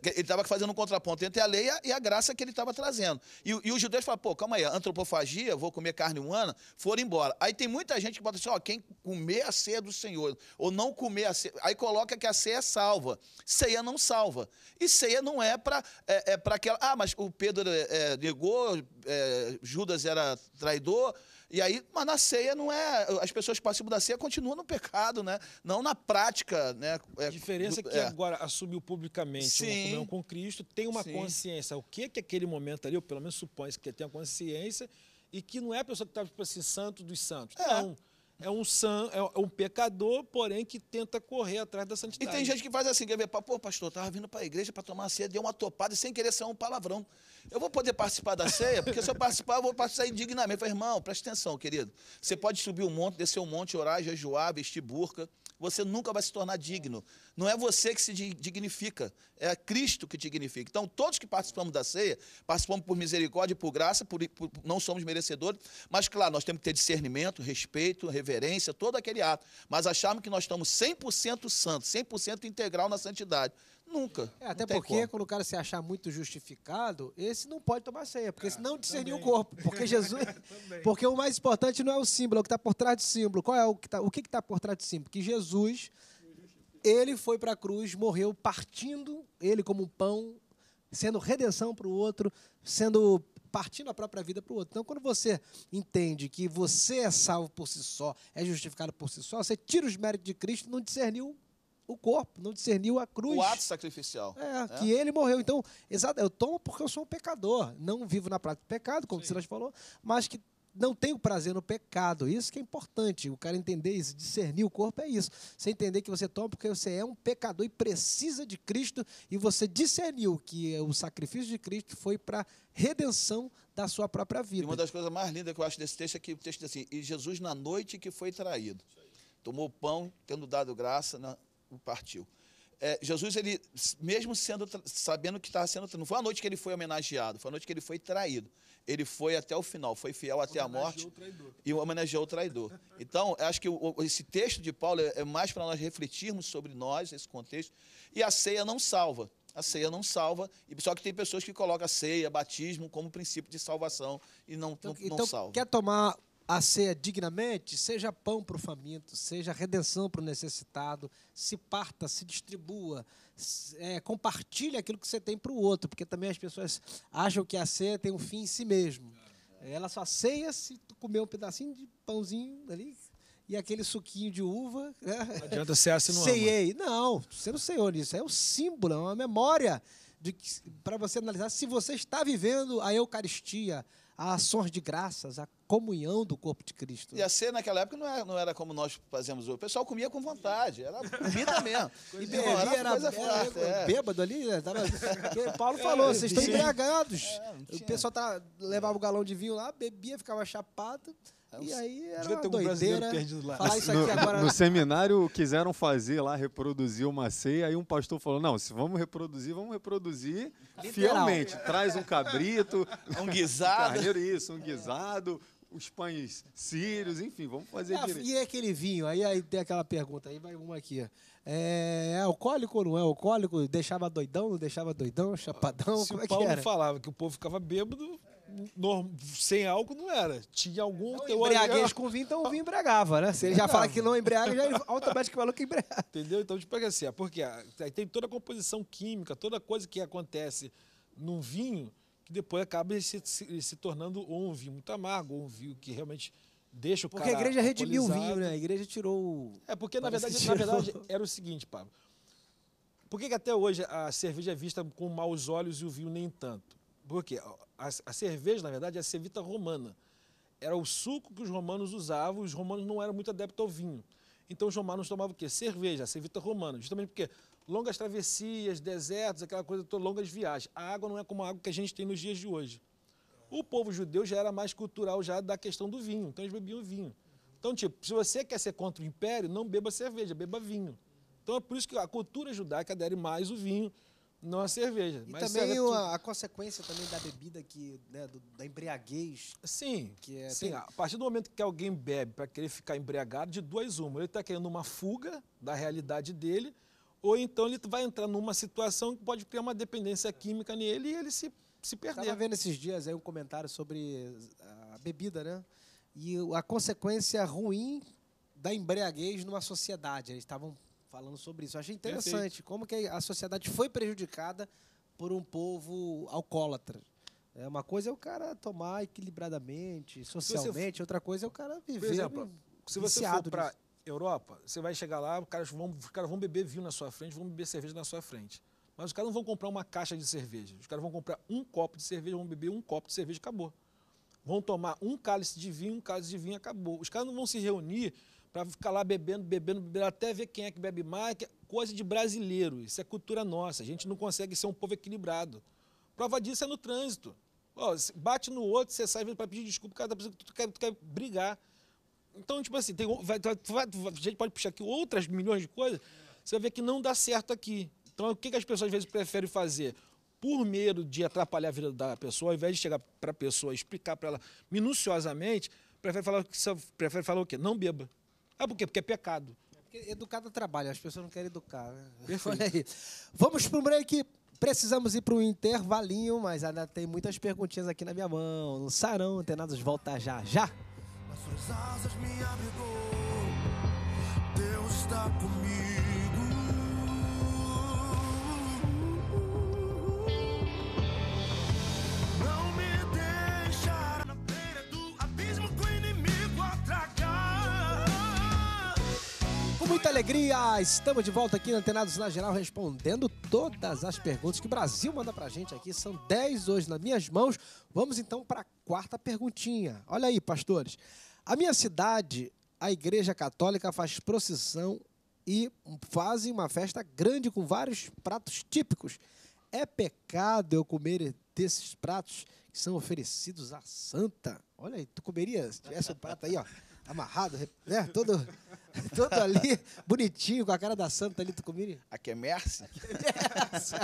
Ele estava fazendo um contraponto entre a lei e a, graça que ele estava trazendo. E, e os judeus falam: pô, calma aí, antropofagia, vou comer carne humana, foi foram embora. Aí tem muita gente que bota assim, ó, quem comer a ceia do Senhor, ou não comer a ceia, aí coloca que a ceia é salva. Ceia não salva. E ceia não é para é, é para aquela, ah, mas o Pedro é, é, negou, é, Judas era traidor, e aí, mas na ceia não é, as pessoas participam da ceia continuam no pecado, né? Não na prática, né? É, a diferença do, é que agora assumiu publicamente Sim. uma comunhão com Cristo, tem uma Sim. consciência, o que que aquele momento ali, eu pelo menos suponho que tem a consciência e que não é a pessoa que está, tipo assim, santo dos santos. É. Não. É um, san, é um pecador, porém, que tenta correr atrás da santidade. E tem gente que faz assim, quer ver, pô, pastor, estava vindo para a igreja para tomar ceia, deu uma topada e sem querer ser um palavrão. Eu vou poder participar da ceia, porque se eu participar, eu vou participar indignamente. Eu falei, irmão, presta atenção, querido. Você pode subir um monte, descer um monte, orar, jejuar, vestir burca você nunca vai se tornar digno. Não é você que se dignifica, é Cristo que dignifica. Então, todos que participamos da ceia, participamos por misericórdia e por graça, por, por, não somos merecedores, mas, claro, nós temos que ter discernimento, respeito, reverência, todo aquele ato. Mas acharmos que nós estamos 100% santos, 100% integral na santidade. Nunca. É, até porque como. quando o cara se achar muito justificado, esse não pode tomar ceia, porque ah, senão discernir o corpo. Porque Jesus. É, porque o mais importante não é o símbolo, é o que está por trás do símbolo. Qual é o que está o que está por trás do símbolo? Que Jesus, ele foi para a cruz, morreu partindo, ele como um pão, sendo redenção para o outro, sendo partindo a própria vida para o outro. Então, quando você entende que você é salvo por si só, é justificado por si só, você tira os méritos de Cristo, não discerniu o corpo, não discerniu a cruz. O ato sacrificial. É, é. que ele morreu. Então, exato, eu tomo porque eu sou um pecador. Não vivo na prática do pecado, como Sim. o Silas falou, mas que não tenho prazer no pecado. Isso que é importante. O cara entender isso, discernir o corpo é isso. Você entender que você toma porque você é um pecador e precisa de Cristo e você discerniu que é o sacrifício de Cristo foi para redenção da sua própria vida. E uma das coisas mais lindas que eu acho desse texto é que o texto diz assim: "E Jesus na noite que foi traído, tomou o pão, tendo dado graça, partiu. É, Jesus, ele, mesmo sendo, sabendo que estava sendo, não foi a noite que ele foi homenageado, foi a noite que ele foi traído. Ele foi até o final, foi fiel até a morte e homenageou o traidor. Então, acho que o, esse texto de Paulo é, é mais para nós refletirmos sobre nós, esse contexto. E a ceia não salva. A ceia não salva, e só que tem pessoas que colocam a ceia, batismo como princípio de salvação e não, então, não, não então, salva. Quer tomar a ceia dignamente, seja pão para o faminto, seja redenção para o necessitado, se parta, se distribua, é, compartilhe aquilo que você tem para o outro, porque também as pessoas acham que a ceia tem um fim em si mesmo. Ela só ceia se tu comer um pedacinho de pãozinho ali e aquele suquinho de uva. Né? Não adianta se não Ceiei. Ama. Não, você não ceiou nisso. É um símbolo, é uma memória para você analisar se você está vivendo a Eucaristia, a ações de graças, a comunhão do corpo de Cristo. E a ceia naquela época não era, não era como nós fazemos hoje. O pessoal comia com vontade, era comida mesmo. e bebia, era, era, coisa era, forte, né? é. bêbado ali. Né? Tava, Paulo falou, vocês estão embriagados. É, o pessoal tá, levava o galão de vinho lá, bebia, ficava chapado. É, e aí era uma doideira. Falar isso aqui no, agora. No seminário quiseram fazer lá, reproduzir uma ceia, aí um pastor falou: não, se vamos reproduzir, vamos reproduzir Literal. fielmente. Traz um cabrito, um guisado. Um carneiro, isso, um guisado, os pães sírios, enfim, vamos fazer ah, direito. E é aquele vinho? Aí, aí tem aquela pergunta, aí vai uma aqui. É, é alcoólico ou não é alcoólico? Deixava doidão, não deixava doidão, chapadão? Se Como é o Paulo é que falava que o povo ficava bêbado, no, sem álcool não era. Tinha algum não, teor... Embriaguez com vinho, então o vinho embriagava, né? Se ele já fala que não embriaga, já automaticamente falou que embriaga. Entendeu? Então, tipo assim, porque aí tem toda a composição química, toda coisa que acontece num vinho que depois acaba se, se, se tornando um vinho muito amargo, um vinho que realmente deixa o cara. Porque a igreja redimiu o vinho, né? A igreja tirou. É, porque na verdade, na verdade era o seguinte, Pablo. Por que, que, até hoje a cerveja é vista com maus olhos e o vinho nem tanto? Porque a, a cerveja, na verdade, é a cevita romana. Era o suco que os romanos usavam, os romanos não eram muito adeptos ao vinho. Então os romanos tomavam o quê? Cerveja, a cevita romana. Justamente porque longas travessias, desertos, aquela coisa toda, longas viagens. A água não é como a água que a gente tem nos dias de hoje. O povo judeu já era mais cultural já da questão do vinho, então eles bebiam vinho. Então, tipo, se você quer ser contra o império, não beba cerveja, beba vinho. Então é por isso que a cultura judaica adere mais o vinho, não a cerveja. E Mas também A, é a, consequência também da bebida que né, do, da embriaguez. Sim, que é, sim. Tem... A partir do momento que alguém bebe para querer ficar embriagado, de duas uma, ele está querendo uma fuga da realidade dele ou então ele vai entrar numa situação que pode criar uma dependência química nele e ele se, se perder. Estava vendo esses dias aí um comentário sobre ah, a bebida, né? E a consequência ruim da embriaguez numa sociedade. Eles estavam falando sobre isso. Eu achei interessante Perfeito. como que a sociedade foi prejudicada por um povo alcoólatra. É uma coisa é o cara tomar equilibradamente, socialmente, outra coisa é o cara viver. Por exemplo, se você for para Europa, você vai chegar lá, os caras, vão, os caras vão beber vinho na sua frente, vão beber cerveja na sua frente. Mas os caras não vão comprar uma caixa de cerveja. Os caras vão comprar um copo de cerveja, vão beber um copo de cerveja, acabou. Vão tomar um cálice de vinho, um cálice de vinho, acabou. Os caras não vão se reunir para ficar lá bebendo, bebendo, bebendo, até ver quem é que bebe mais. Que é coisa de brasileiro, isso é cultura nossa. A gente não consegue ser um povo equilibrado. Prova disso é no trânsito. bate no outro, você sai para pedir desculpa, cada tá pessoa que tu quer, tu quer brigar. Então, tipo assim, tem, vai, vai, vai, a gente pode puxar aqui outras milhões de coisas, você vai ver que não dá certo aqui. Então, o que, que as pessoas às vezes preferem fazer? Por medo de atrapalhar a vida da pessoa, ao invés de chegar para a pessoa e explicar para ela minuciosamente, prefere falar, prefere falar o quê? Não beba. Ah, por quê? Porque é pecado. É porque educar trabalha. trabalho, as pessoas não querem educar. Né? Olha aí. Vamos para um break. Precisamos ir para um intervalinho, mas ainda tem muitas perguntinhas aqui na minha mão. Não sarão, antenados, volta já, já suas asas me abrigou. Deus está comigo. Não me deixará na beira do abismo que o inimigo atracar. Com muita alegria, estamos de volta aqui na Antenados na Geral respondendo todas as perguntas que o Brasil manda pra gente aqui. São 10 hoje nas minhas mãos. Vamos então para a quarta perguntinha. Olha aí, pastores. A minha cidade, a Igreja Católica faz procissão e fazem uma festa grande com vários pratos típicos. É pecado eu comer desses pratos que são oferecidos à santa. Olha aí, tu comeria esse prato aí, ó amarrado, né? Todo, todo ali, bonitinho, com a cara da santa ali, tu comeria? Aqui é Merce? Aqui é Merce.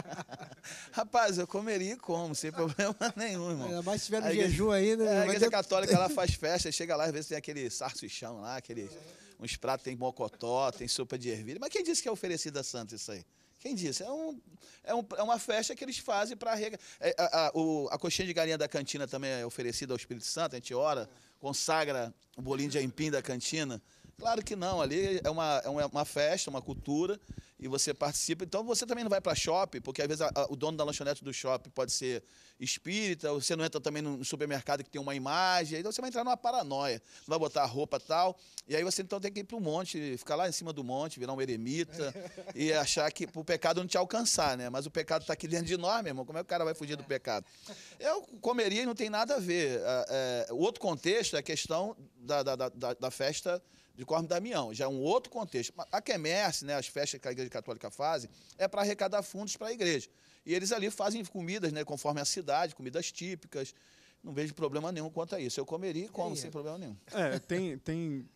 Rapaz, eu comeria e como, sem problema nenhum, irmão. Ainda mais se tiver no jejum ainda. Né, é, a igreja católica, ela faz festa, chega lá, às vezes tem aquele chão lá, aqueles, uns pratos, tem mocotó, tem sopa de ervilha. Mas quem disse que é oferecida santa isso aí? Quem disse? É, um, é, um, é, uma festa que eles fazem para... É, a, a, a, a coxinha de galinha da cantina também é oferecida ao Espírito Santo, a gente ora consagra o bolinho de aipim da cantina Claro que não, ali é uma, é uma festa, uma cultura, e você participa. Então você também não vai para shopping, porque às vezes a, a, o dono da lanchonete do shopping pode ser espírita, você não entra também no supermercado que tem uma imagem, então você vai entrar numa paranoia, não vai botar roupa tal, e aí você então tem que ir para o monte, ficar lá em cima do monte, virar um eremita, e achar que o pecado não te alcançar, né? Mas o pecado está aqui dentro de nós, meu irmão, como é que o cara vai fugir do é. pecado? Eu comeria e não tem nada a ver. É, é, o outro contexto é a questão da, da, da, da festa de Corme Damião, já é um outro contexto. A quermesse, né, as festas que a Igreja Católica faz, é para arrecadar fundos para a igreja. E eles ali fazem comidas, né, conforme a cidade, comidas típicas. Não vejo problema nenhum quanto a isso. Eu comeria e como, é. sem problema nenhum. É, tem, tem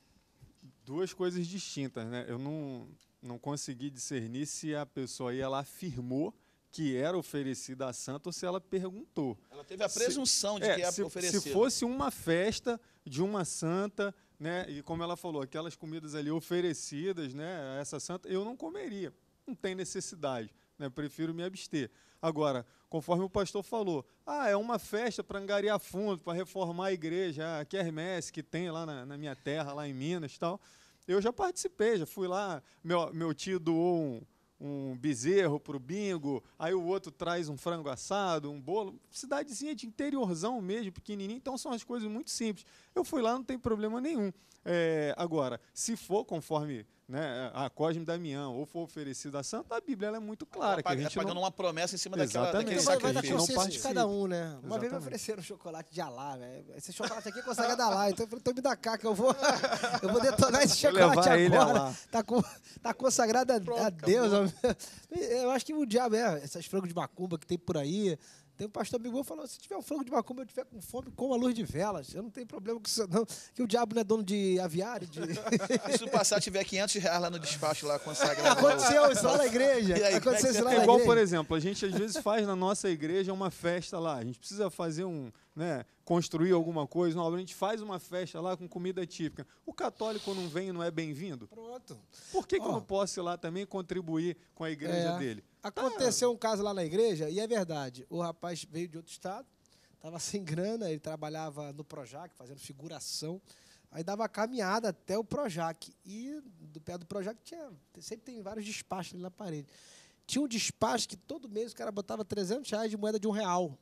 duas coisas distintas, né? Eu não, não consegui discernir se a pessoa aí ela afirmou que era oferecida a santa ou se ela perguntou. Ela teve a presunção se, de é, que é, era oferecida. Se fosse uma festa de uma santa né? E como ela falou, aquelas comidas ali oferecidas, né, essa santa, eu não comeria. Não tem necessidade, né? Prefiro me abster. Agora, conforme o pastor falou, ah, é uma festa para angariar fundo, para reformar a igreja, a ah, quermesse que tem lá na, na minha terra, lá em Minas e tal. Eu já participei, já fui lá, meu, meu tio doou um, um bezerro para o bingo, aí o outro traz um frango assado, um bolo. Cidadezinha de interiorzão mesmo, pequenininho, então são as coisas muito simples eu fui lá, não tem problema nenhum. É, agora, se for conforme né, a Cosme Damião ou for oferecida a Santa, a Bíblia é muito clara. que a é pagando não... uma promessa em cima daquela, daquele sacrifício. Vai é dar de cada um, né? Uma Exatamente. vez me ofereceram um chocolate de Alá, velho. Esse chocolate aqui é consegue dar lá. Então eu falei, então me dá cá que eu vou, eu vou detonar esse chocolate agora. Tá, com, tá consagrado a, Pronto, a Deus. Eu acho que o diabo é, essas frangos de macumba que tem por aí, tem um pastor amigo falou: se tiver um frango de macumba, eu tiver com fome, com a luz de velas. Eu não tenho problema com isso, não. Que o diabo não é dono de aviário. De... se o passar tiver 500 reais lá no despacho, lá consagrado. Aconteceu isso lá na igreja. Aí, é Aconteceu isso lá é na igual, igreja. por exemplo, a gente às vezes faz na nossa igreja uma festa lá. A gente precisa fazer um. Né, construir alguma coisa, não, a gente faz uma festa lá com comida típica. O católico não vem e não é bem-vindo? Pronto. Por que, que oh. eu não posso ir lá também contribuir com a igreja é. dele? Aconteceu tá. um caso lá na igreja, e é verdade, o rapaz veio de outro estado, estava sem grana, ele trabalhava no Projac, fazendo figuração, aí dava caminhada até o Projac, e do pé do Projac tinha, sempre tem vários despachos ali na parede. Tinha um despacho que todo mês o cara botava 300 reais de moeda de um real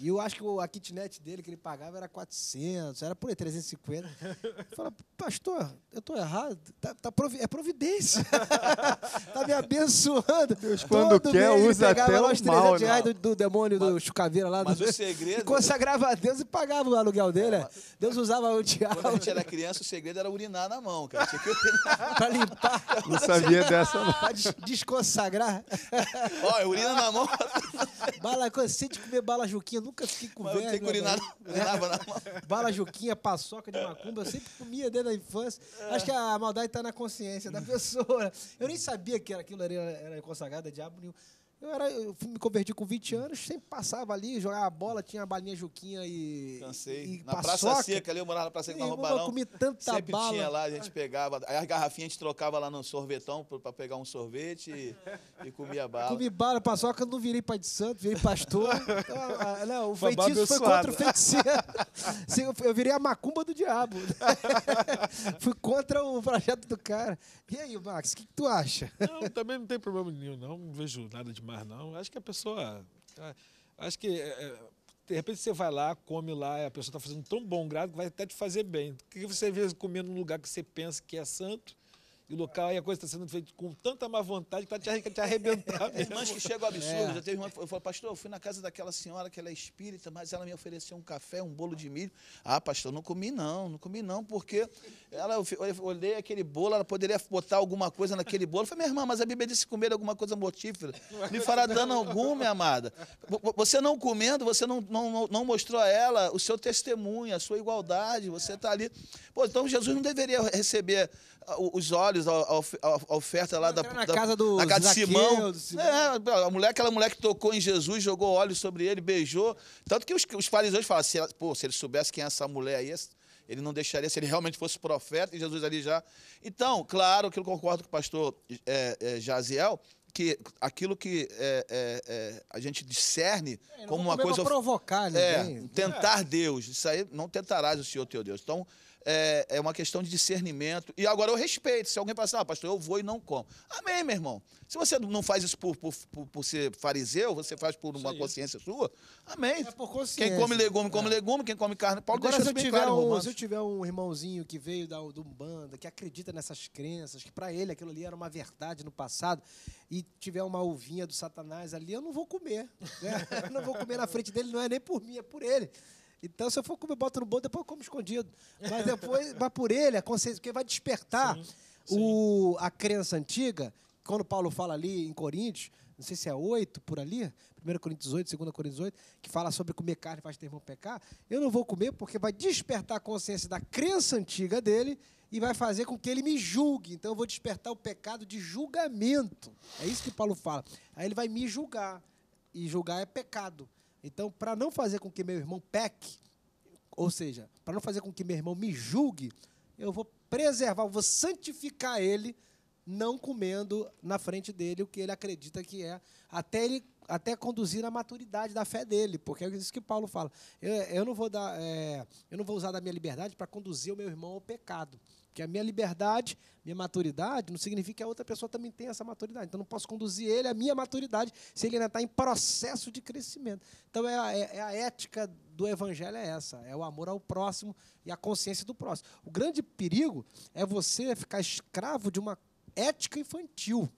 e eu acho que a kitnet dele que ele pagava era 400, era por aí, 350. Fala, pastor, eu estou errado? Tá, tá provi é providência. tá me abençoando. Deus, quando Todo quer, usa até o os 300 mal, né? do, do, demônio mas, do chucaveira lá. Mas do... o segredo... E consagrava a Deus e pagava o aluguel dele. Né? É, mas... Deus usava o diabo. Quando a gente era criança, o segredo era urinar na mão, cara. Tinha que urinar. pra limpar. Não sabia dessa, não. Pra des desconsagrar. Ó, urina na mão. Bala, de comer bala juquinha nunca fiquei com Mas Não tem culinava, culinava na mão. Bala juquinha, paçoca de macumba, eu sempre comia desde a infância. É. Acho que a maldade está na consciência da pessoa. Eu nem sabia que aquilo era, era consagrado a diabo nenhum. Eu, era, eu me converti com 20 anos, sempre passava ali, jogava bola, tinha a balinha Juquinha e. Cansei. E na paçoca. Praça Seca, ali eu morava na Praça Seca, na Rombarão. Comi tanta sempre bala. tinha lá, a gente pegava. Aí as garrafinhas a gente trocava lá no sorvetão para pegar um sorvete e, e comia bala. Comi bala, paçoca, não virei pai de santo, virei pastor. não, né, o foi feitiço foi contra o feiticeiro. eu virei a macumba do diabo. Fui contra o projeto do cara. E aí, Max, o que, que tu acha? Não, também não tem problema nenhum, não. Não vejo nada demais mais não. Acho que a pessoa. Ah, acho que. Eh, eh, de repente você vai lá, come lá, e a pessoa está fazendo tão bom grado que vai até te fazer bem. O que você vê comendo num lugar que você pensa que é santo e o local e a coisa está sendo feita com tanta má vontade que está te, te arrebentar. Mesmo. Irmãs que chegam absurdo. É. Já teve uma, eu falei, pastor, eu fui na casa daquela senhora que ela é espírita, mas ela me ofereceu um café, um bolo de milho. Ah, pastor, não comi não, não comi não, porque ela, eu olhei aquele bolo, ela poderia botar alguma coisa naquele bolo. Eu falei, minha irmã, mas a Bíblia disse comer alguma coisa mortífera. Me é fará dano algum, minha amada. Você não comendo, você não, não, não mostrou a ela o seu testemunho, a sua igualdade, você está ali. Pô, então Jesus não deveria receber os olhos, a, a, oferta lá da, na da, casa do na casa Simão. Simão. É, a mulher, aquela mulher que tocou em Jesus, jogou óleo sobre ele, beijou. Tanto que os, os fariseus falam pô, se ele soubesse quem é essa mulher aí, ele não deixaria, se ele realmente fosse profeta, e Jesus ali já... Então, claro que eu concordo com o pastor é, é, Jaziel, que aquilo que é, é, é, a gente discerne é, como uma coisa provocar né? tentar é. Deus isso aí não tentarás o Senhor teu Deus então é, é uma questão de discernimento. E agora eu respeito. Se alguém passar, ah, pastor, eu vou e não como. Amém, meu irmão. Se você não faz isso por, por, por, por ser fariseu, você faz por uma consciência sua, amém. É por consciência. Quem come legume, come é. legume. Quem come carne, Paulo agora, deixa se eu tiver claro, um, Se eu tiver um irmãozinho que veio da do Umbanda, que acredita nessas crenças, que para ele aquilo ali era uma verdade no passado, e tiver uma uvinha do Satanás ali, eu não vou comer. Né? Eu não vou comer na frente dele, não é nem por mim, é por ele. Então, se eu for comer, bota boto no bolo, depois eu como escondido. Mas depois, vai por ele, a consciência, porque vai despertar sim, o, a crença antiga. Quando Paulo fala ali em Coríntios, não sei se é 8 por ali, 1 Coríntios 8, 2 Coríntios 8, que fala sobre comer carne faz ter irmão pecar. Eu não vou comer porque vai despertar a consciência da crença antiga dele e vai fazer com que ele me julgue. Então eu vou despertar o pecado de julgamento. É isso que Paulo fala. Aí ele vai me julgar. E julgar é pecado. Então, para não fazer com que meu irmão peque, ou seja, para não fazer com que meu irmão me julgue, eu vou preservar, eu vou santificar ele, não comendo na frente dele o que ele acredita que é, até ele até conduzir à maturidade da fé dele, porque é isso que Paulo fala. Eu, eu não vou dar, é, eu não vou usar da minha liberdade para conduzir o meu irmão ao pecado. Porque a minha liberdade, minha maturidade, não significa que a outra pessoa também tenha essa maturidade. Então, não posso conduzir ele à minha maturidade se ele ainda está em processo de crescimento. Então, é a, é, é a, ética do evangelho é essa. É o amor ao próximo e a consciência do próximo. O grande perigo é você ficar escravo de uma ética infantil.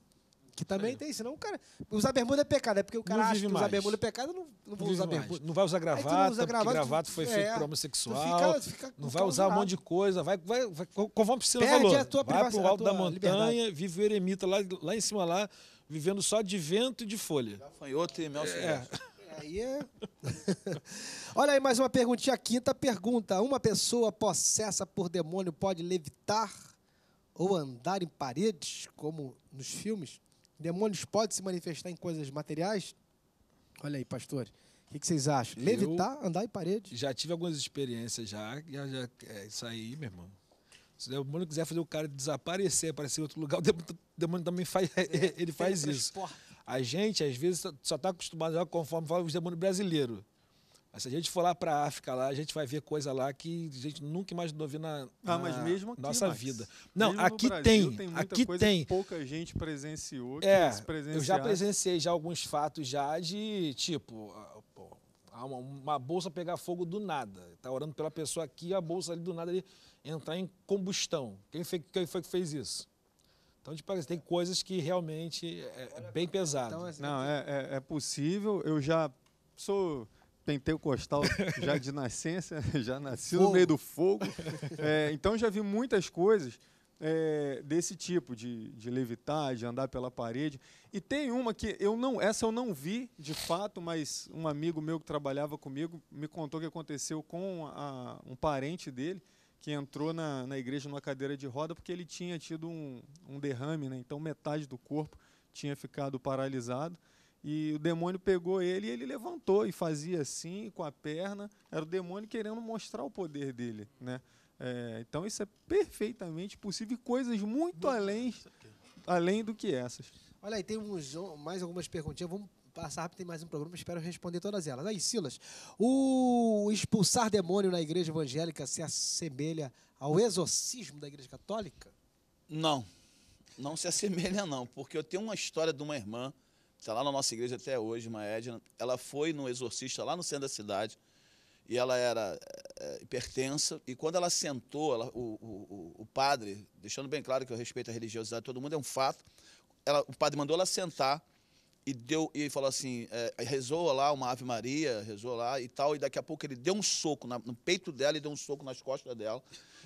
Que também é. tem, senão o cara. Usar bermuda é pecado, é porque o cara não acha que mais. usar bermuda é pecado, não, não vou não usar bermuda. Mais. Não vai usar gravata, usa gravata porque gravata foi é, feito para homossexual. Fica, fica não vai usar um monte de coisa, vai, vai, vai conforme Priscila Perde falou. A tua vai pro alto da montanha, liberdade. vive o eremita lá, lá em cima lá, vivendo só de vento e de folha. Gafanhoto e mel é. Aí é. Olha aí mais uma perguntinha. quinta pergunta. Uma pessoa possessa por demônio pode levitar ou andar em paredes, como nos filmes? Demônios podem se manifestar em coisas materiais? Olha aí, pastor. O que, que vocês acham? Levitar, Eu andar em parede? Já tive algumas experiências já. já, já é isso aí, meu irmão. Se o demônio quiser fazer o cara desaparecer, aparecer em outro lugar, o demônio, também faz, ele faz isso. A gente, às vezes, só está acostumado, conforme fala os demônios brasileiros. Se a gente for lá para a África, lá, a gente vai ver coisa lá que a gente nunca imaginou ver na, ah, na ah, mas mesmo aqui, nossa Max, vida. Não, aqui Brasil, tem, tem aqui tem. pouca gente presenciou. É, eu já presenciei já alguns fatos já de tipo ah, uma, uma, bolsa pegar fogo do nada. Tá orando pela pessoa aqui, a bolsa ali do nada ali, entrar em combustão. Quem foi, quem foi que fez isso? Então, tipo, assim, tem coisas que realmente é, é bem então, pesado. Não, é, é, é possível. Eu já sou pentecostal já de nascença, já nasci fogo. no meio do fogo. É, então já vi muitas coisas é, desse tipo, de, de levitar, de andar pela parede. E tem uma que eu não, essa eu não vi de fato, mas um amigo meu que trabalhava comigo me contou que aconteceu com a, um parente dele que entrou na, na igreja numa cadeira de roda porque ele tinha tido um, um derrame, né? então metade do corpo tinha ficado paralisado. E o demônio pegou ele e ele levantou e fazia assim com a perna. Era o demônio querendo mostrar o poder dele, né? É, então isso é perfeitamente possível e coisas muito além, além do que essas. Olha aí, tem uns, mais algumas perguntinhas. Vamos passar rápido, tem mais um programa, espero responder todas elas. Aí, Silas, o expulsar demônio na igreja evangélica se assemelha ao exorcismo da igreja católica? Não, não se assemelha não, porque eu tenho uma história de uma irmã está lá na nossa igreja até hoje, uma Edna. Ela foi no exorcista lá no centro da cidade e ela era é, é hipertensa. E quando ela sentou, ela, o, o, o, padre, deixando bem claro que eu respeito a religiosidade de todo mundo, é um fato, ela, o padre mandou ela sentar e deu e falou assim, é, rezou lá uma Ave Maria, rezou lá e tal, e daqui a pouco ele deu um soco na, no peito dela e deu um soco nas costas dela,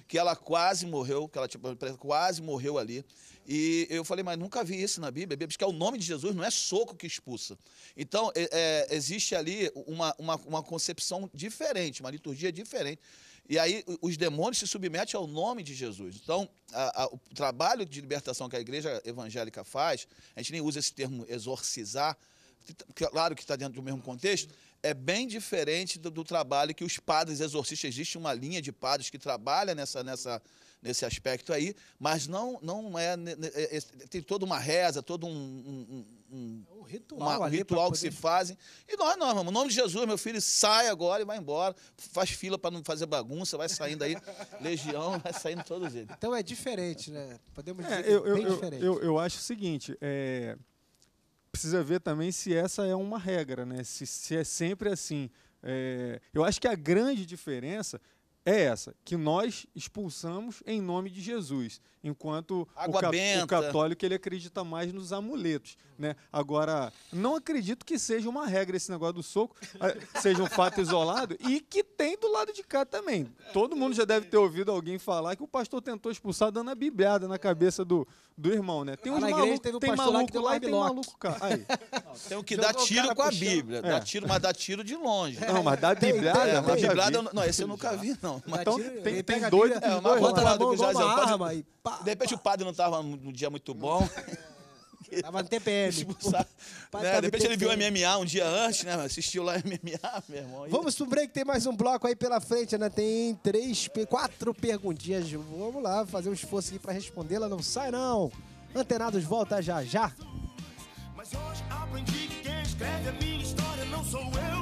que ela quase morreu, que ela tipo, quase morreu ali. E eu falei, mas nunca vi isso na Bíblia. porque é o nome de Jesus, não é soco que expulsa. Então, é, é, existe ali uma, uma, uma concepção diferente, uma liturgia diferente e aí os demônios se submetem ao nome de Jesus. Então, a, a, o trabalho de libertação que a igreja evangélica faz, a gente nem usa esse termo exorcizar, tá, é claro que está dentro do mesmo contexto, é bem diferente do, do, trabalho que os padres exorcistas. Existe uma linha de padres que trabalha nessa, nessa, nesse aspecto aí, mas não, não é, é Tem toda uma reza, todo um. um, um, é ritual, uma, ritual que poder... se fazem. E nós não, irmão. Em nome de Jesus, meu filho, sai agora e vai embora. Faz fila para não fazer bagunça, vai saindo aí, legião, vai saindo todos eles Então é diferente, né? Podemos é, dizer é, eu, bem eu, diferente. Eu, eu acho o seguinte. É precisa ver também se essa é uma regra, né? Se, se é sempre assim. É, eu acho que a grande diferença é essa, que nós expulsamos em nome de Jesus, enquanto o, ca benta. o, católico ele acredita mais nos amuletos, né? Agora, não acredito que seja uma regra esse negócio do soco, eh, seja um fato isolado e que tem do lado de cá também. Todo mundo já deve ter ouvido alguém falar que o pastor tentou expulsar dando a bibliada na cabeça do, do irmão, né? Tem uns ah, malucos, tem, um tem maluco lá, lá e tem maluco cá. Aí. tem um que dá tiro com a Bíblia, é. dá tiro, mas dá tiro de longe. Não, mas dá bibliada, é, né? mas bibliada, não, esse eu nunca vi não mas então tira, tem, tem doido é, uma dois, lá do é arma e De repente o padre não estava num dia muito bom. Tava no TPM. Expulsar. Né? De repente ele viu MMA um dia antes, né? Assistiu lá MMA, meu irmão. Vamos pro break, tem mais um bloco aí pela frente, né? Tem três, quatro perguntinhas. Vamos lá, fazer um esforço aqui pra respondê-la. Não sai, não. Antenados, volta já, já. Mas hoje aprendi que quem escreve a minha história não sou eu.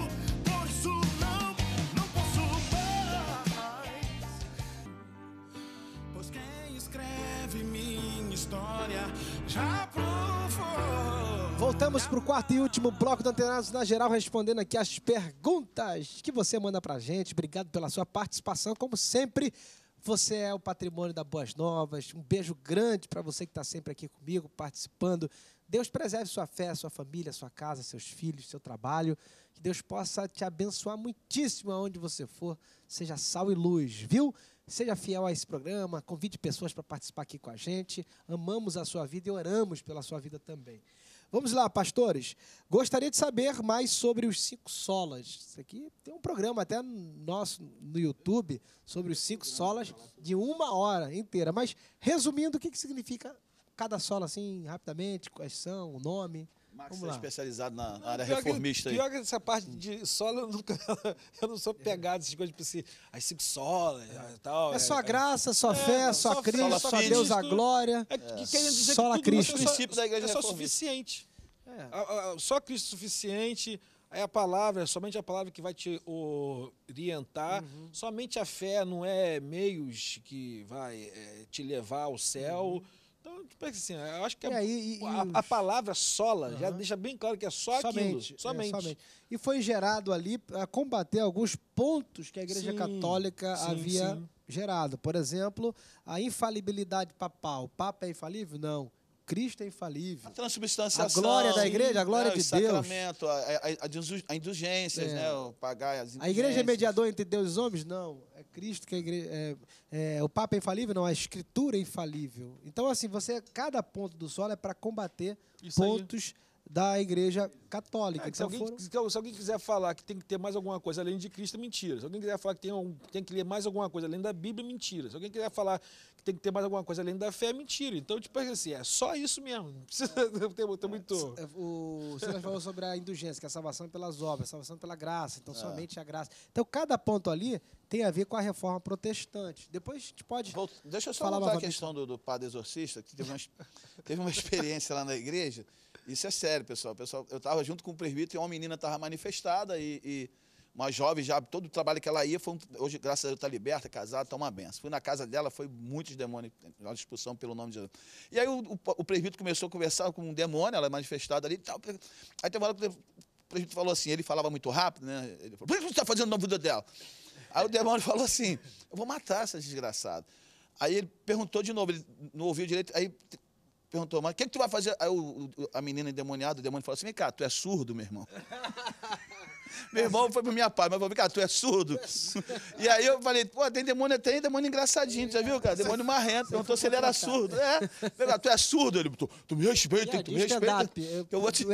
escreve minha história. Já provou. Voltamos para o quarto e último bloco do Antenados na Geral, respondendo aqui as perguntas que você manda para gente. Obrigado pela sua participação, como sempre. Você é o patrimônio da Boas Novas. Um beijo grande para você que está sempre aqui comigo, participando. Deus preserve sua fé, sua família, sua casa, seus filhos, seu trabalho. Que Deus possa te abençoar muitíssimo aonde você for. Seja sal e luz, viu? Seja fiel a esse programa, convide pessoas para participar aqui com a gente. Amamos a sua vida e oramos pela sua vida também. Vamos lá, pastores. Gostaria de saber mais sobre os cinco solas. Isso aqui tem um programa até nosso no YouTube sobre os cinco solas de uma hora inteira. Mas resumindo, o que, que significa cada sola assim, rapidamente? Quais são? O nome? Max é tá especializado na, na área pior reformista. Que, pior que essa parte de solo eu nunca. eu não sou pegado essas coisas de si. As cinco solas e é. né, tal. É, é só é. a graça, só é, fé, só, Cristo, só Deus a glória. É, que é. dizer sola que Cristo. da é só suficiente. só Cristo suficiente. É a palavra, somente a palavra que vai te orientar. Uhum. Somente a fé não é meios que vai eh, te levar ao céu. Uhum então, tipo assim, eu acho que é, a, e, e a, palavra sola uhum. já deixa bem claro que é só somente, aquilo. Somente. É, somente. E foi gerado ali para combater alguns pontos que a Igreja sim, Católica sim, havia sim. gerado. Por exemplo, a infalibilidade papal. O Papa é infalível? Não. Cristo é infalível. A transubstanciação. A glória da igreja, a glória né, de Deus. O a, a, a indulgências, né, é. né, o pagar as indulgências. A igreja é mediadora entre Deus e os homens? Não. É Cristo que é a igreja. É, é, o Papa é infalível? Não. A Escritura é infalível. Então, assim, você, cada ponto do solo é para combater Isso pontos. Aí da Igreja Católica. É, então se, alguém, foram... se, alguém, quiser falar que tem que ter mais alguma coisa além de Cristo, é mentira. Se alguém quiser falar que tem, um, tem que ler mais alguma coisa além da Bíblia, é mentira. Se alguém quiser falar que tem que ter mais alguma coisa além da fé, é mentira. Então, tipo assim, é só isso mesmo. Não precisa ter, ter muito. É, o senhor falou sobre a indulgência, que é a salvação pelas obras, a salvação pela graça. Então, somente a graça. Então, cada ponto ali tem a ver com a reforma protestante. Depois a gente pode. deixa eu só falar a questão do, do padre exorcista, que teve uma, teve uma experiência lá na igreja. Isso é sério, pessoal. pessoal eu estava junto com o presbítero e uma menina estava manifestada e, e, uma jovem já, todo o trabalho que ela ia, foi um, hoje, graças a Deus, está liberta, casada, está uma benção. Fui na casa dela, foi muitos demônios, uma expulsão pelo nome de Jesus. E aí o, o, o, presbítero começou a conversar com um demônio, ela é manifestada ali tal. Aí tem uma hora que o presbítero falou assim, ele falava muito rápido, né? Ele falou, por que você está fazendo na vida dela? Aí o demônio falou assim, eu vou matar essa desgraçada. Aí ele perguntou de novo, ele não ouviu direito, aí perguntou, mas o que, é que tu vai fazer? Aí o, o, a menina endemoniada, o demônio falou assim: vem cá, tu é surdo, meu irmão. meu irmão foi pra minha pai, mas falou, vem cá, tu é surdo. É e aí eu falei, pô, tem demônio, tem demônio engraçadinho, já viu, cara? Demônio marrento. Perguntou se ele era surdo. É, vem cá, tu é surdo. Ele, falou: tu me respeita, tu me respeita. Eu vou te.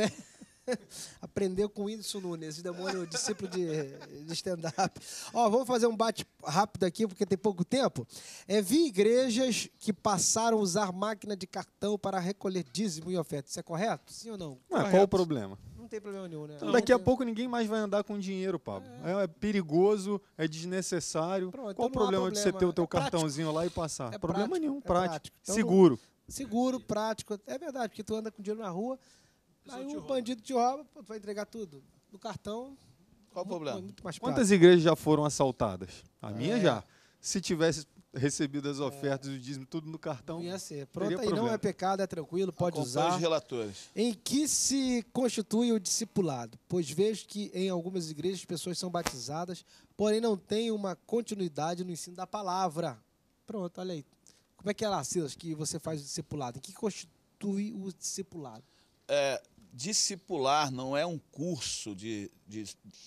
Aprendeu com o Whindersson Nunes, demônio discípulo de, de stand-up. Ó, vamos fazer um bate rápido aqui, porque tem pouco tempo. É, vi igrejas que passaram a usar máquina de cartão para recolher dízimo e oferta. Isso é correto? Sim ou não? É, qual o problema? Não tem problema nenhum, né? Então, daqui a pouco ninguém mais vai andar com dinheiro, Pablo. É, é, é perigoso, é desnecessário. Pronto, qual então o problema, problema, de você ter o teu é cartãozinho lá e passar? É problema prático, nenhum, é prático. Então, Seguro. Seguro, prático. É verdade, porque tu anda com dinheiro na rua, Aí o bandido te rouba, pô, tu vai entregar tudo. No cartão. Qual o problema? Muito mais Quantas igrejas já foram assaltadas? A é. minha já. Se tivesse recebido as ofertas, é. o dízimo, tudo no cartão. ia ser. Pronto, aí não é pecado, é tranquilo, pode Acompanhe usar. os relatores. Em que se constitui o discipulado? Pois vejo que em algumas igrejas pessoas são batizadas, porém não tem uma continuidade no ensino da palavra. Pronto, olha aí. Como é que é lá, Silas, que você faz o discipulado? Em que constitui o discipulado? É, Discipular não é um curso de, de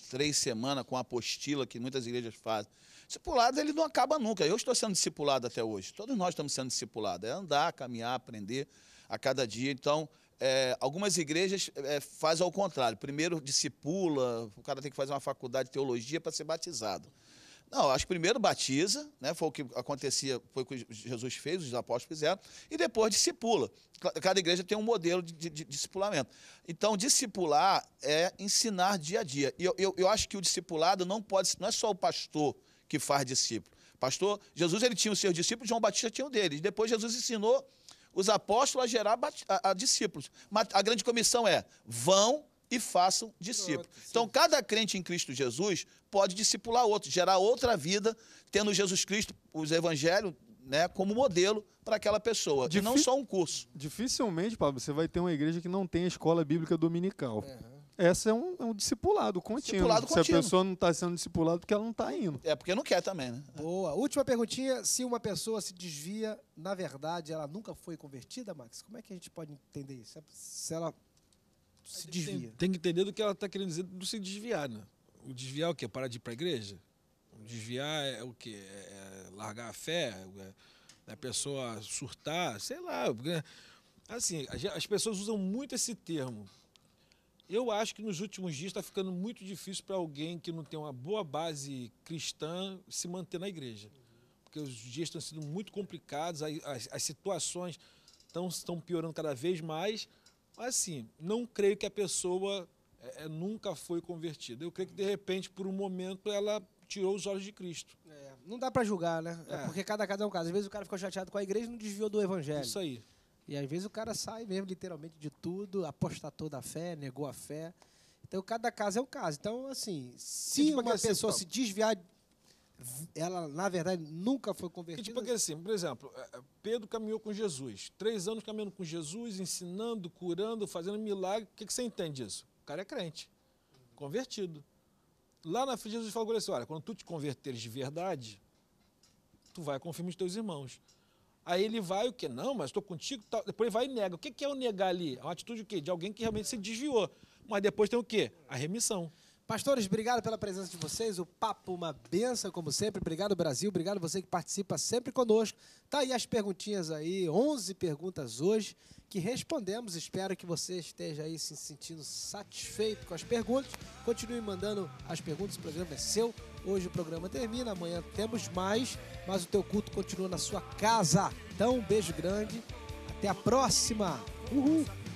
três semanas com apostila que muitas igrejas fazem. Discipulado ele não acaba nunca. Eu estou sendo discipulado até hoje. Todos nós estamos sendo discipulados. É andar, caminhar, aprender a cada dia. Então, é, algumas igrejas é, fazem ao contrário. Primeiro discipula, o cara tem que fazer uma faculdade de teologia para ser batizado. Não, acho que primeiro batiza, né? Foi o que acontecia, foi o que Jesus fez, os apóstolos fizeram, e depois discipula. Cada igreja tem um modelo de, de, de discipulamento. Então, discipular é ensinar dia a dia. E eu, eu, eu acho que o discipulado não pode, não é só o pastor que faz discípulo. Pastor, Jesus ele tinha os seus discípulos, João Batista tinha um deles. Depois Jesus ensinou os apóstolos a gerar a, a discípulos. Mas a grande comissão é: vão e façam discípulos. Então, cada crente em Cristo Jesus pode discipular outro, gerar outra vida, tendo Jesus Cristo, os evangelhos, né, como modelo para aquela pessoa, e não só um curso. Dificilmente, Pablo, você vai ter uma igreja que não tem escola bíblica dominical. Uhum. Essa é um, é um discipulado contínuo. Discipulado se contínuo. a pessoa não está sendo discipulada, porque ela não está indo. É porque não quer também, né? Boa. Última perguntinha: se uma pessoa se desvia, na verdade, ela nunca foi convertida, Max? Como é que a gente pode entender isso? Se ela se desvia. Tem, que entender do que ela está querendo dizer do se desviar, né? O desviar é o quê? Parar de ir para a igreja? O desviar é o quê? É, é largar a fé? É, é a pessoa surtar? Sei lá. Assim, as pessoas usam muito esse termo. Eu acho que nos últimos dias está ficando muito difícil para alguém que não tem uma boa base cristã se manter na igreja. Porque os dias estão sendo muito complicados, as, as situações estão, estão piorando cada vez mais. Mas assim, não creio que a pessoa é, é, nunca foi convertida. Eu creio que de repente, por um momento, ela tirou os olhos de Cristo. É, não dá para julgar, né? É. é. porque cada caso é um caso. Às vezes o cara ficou chateado com a igreja e não desviou do evangelho. Isso aí. E às vezes o cara sai mesmo literalmente de tudo, apostatou da fé, negou a fé. Então cada caso é um caso. Então assim, se uma pessoa se desviar ela na verdade nunca foi tipo convertida. tipo assim, por exemplo, é, é, Pedro caminhou com Jesus, três anos caminhando com Jesus, ensinando, curando, fazendo milagre. O que, que você entende disso? O cara é crente, convertido. Lá na frente Jesus falou assim, olha, quando tu te converteres de verdade, tu vai confirmar os teus irmãos. Aí ele vai, o que? Não, mas estou contigo. Depois ele vai e nega. O que, que é o negar ali? É uma atitude o quê? de alguém que realmente se desviou. Mas depois tem o quê? A remissão. Pastores, obrigado pela presença de vocês. O papo uma benção, como sempre. Obrigado, Brasil. Obrigado você que participa sempre conosco. Tá aí as perguntinhas aí, 11 perguntas hoje que respondemos. Espero que você esteja aí se sentindo satisfeito com as perguntas. Continue mandando as perguntas, o programa é seu. Hoje o programa termina, amanhã temos mais, mas o teu culto continua na sua casa. Então, um beijo grande. Até a próxima. Uhul.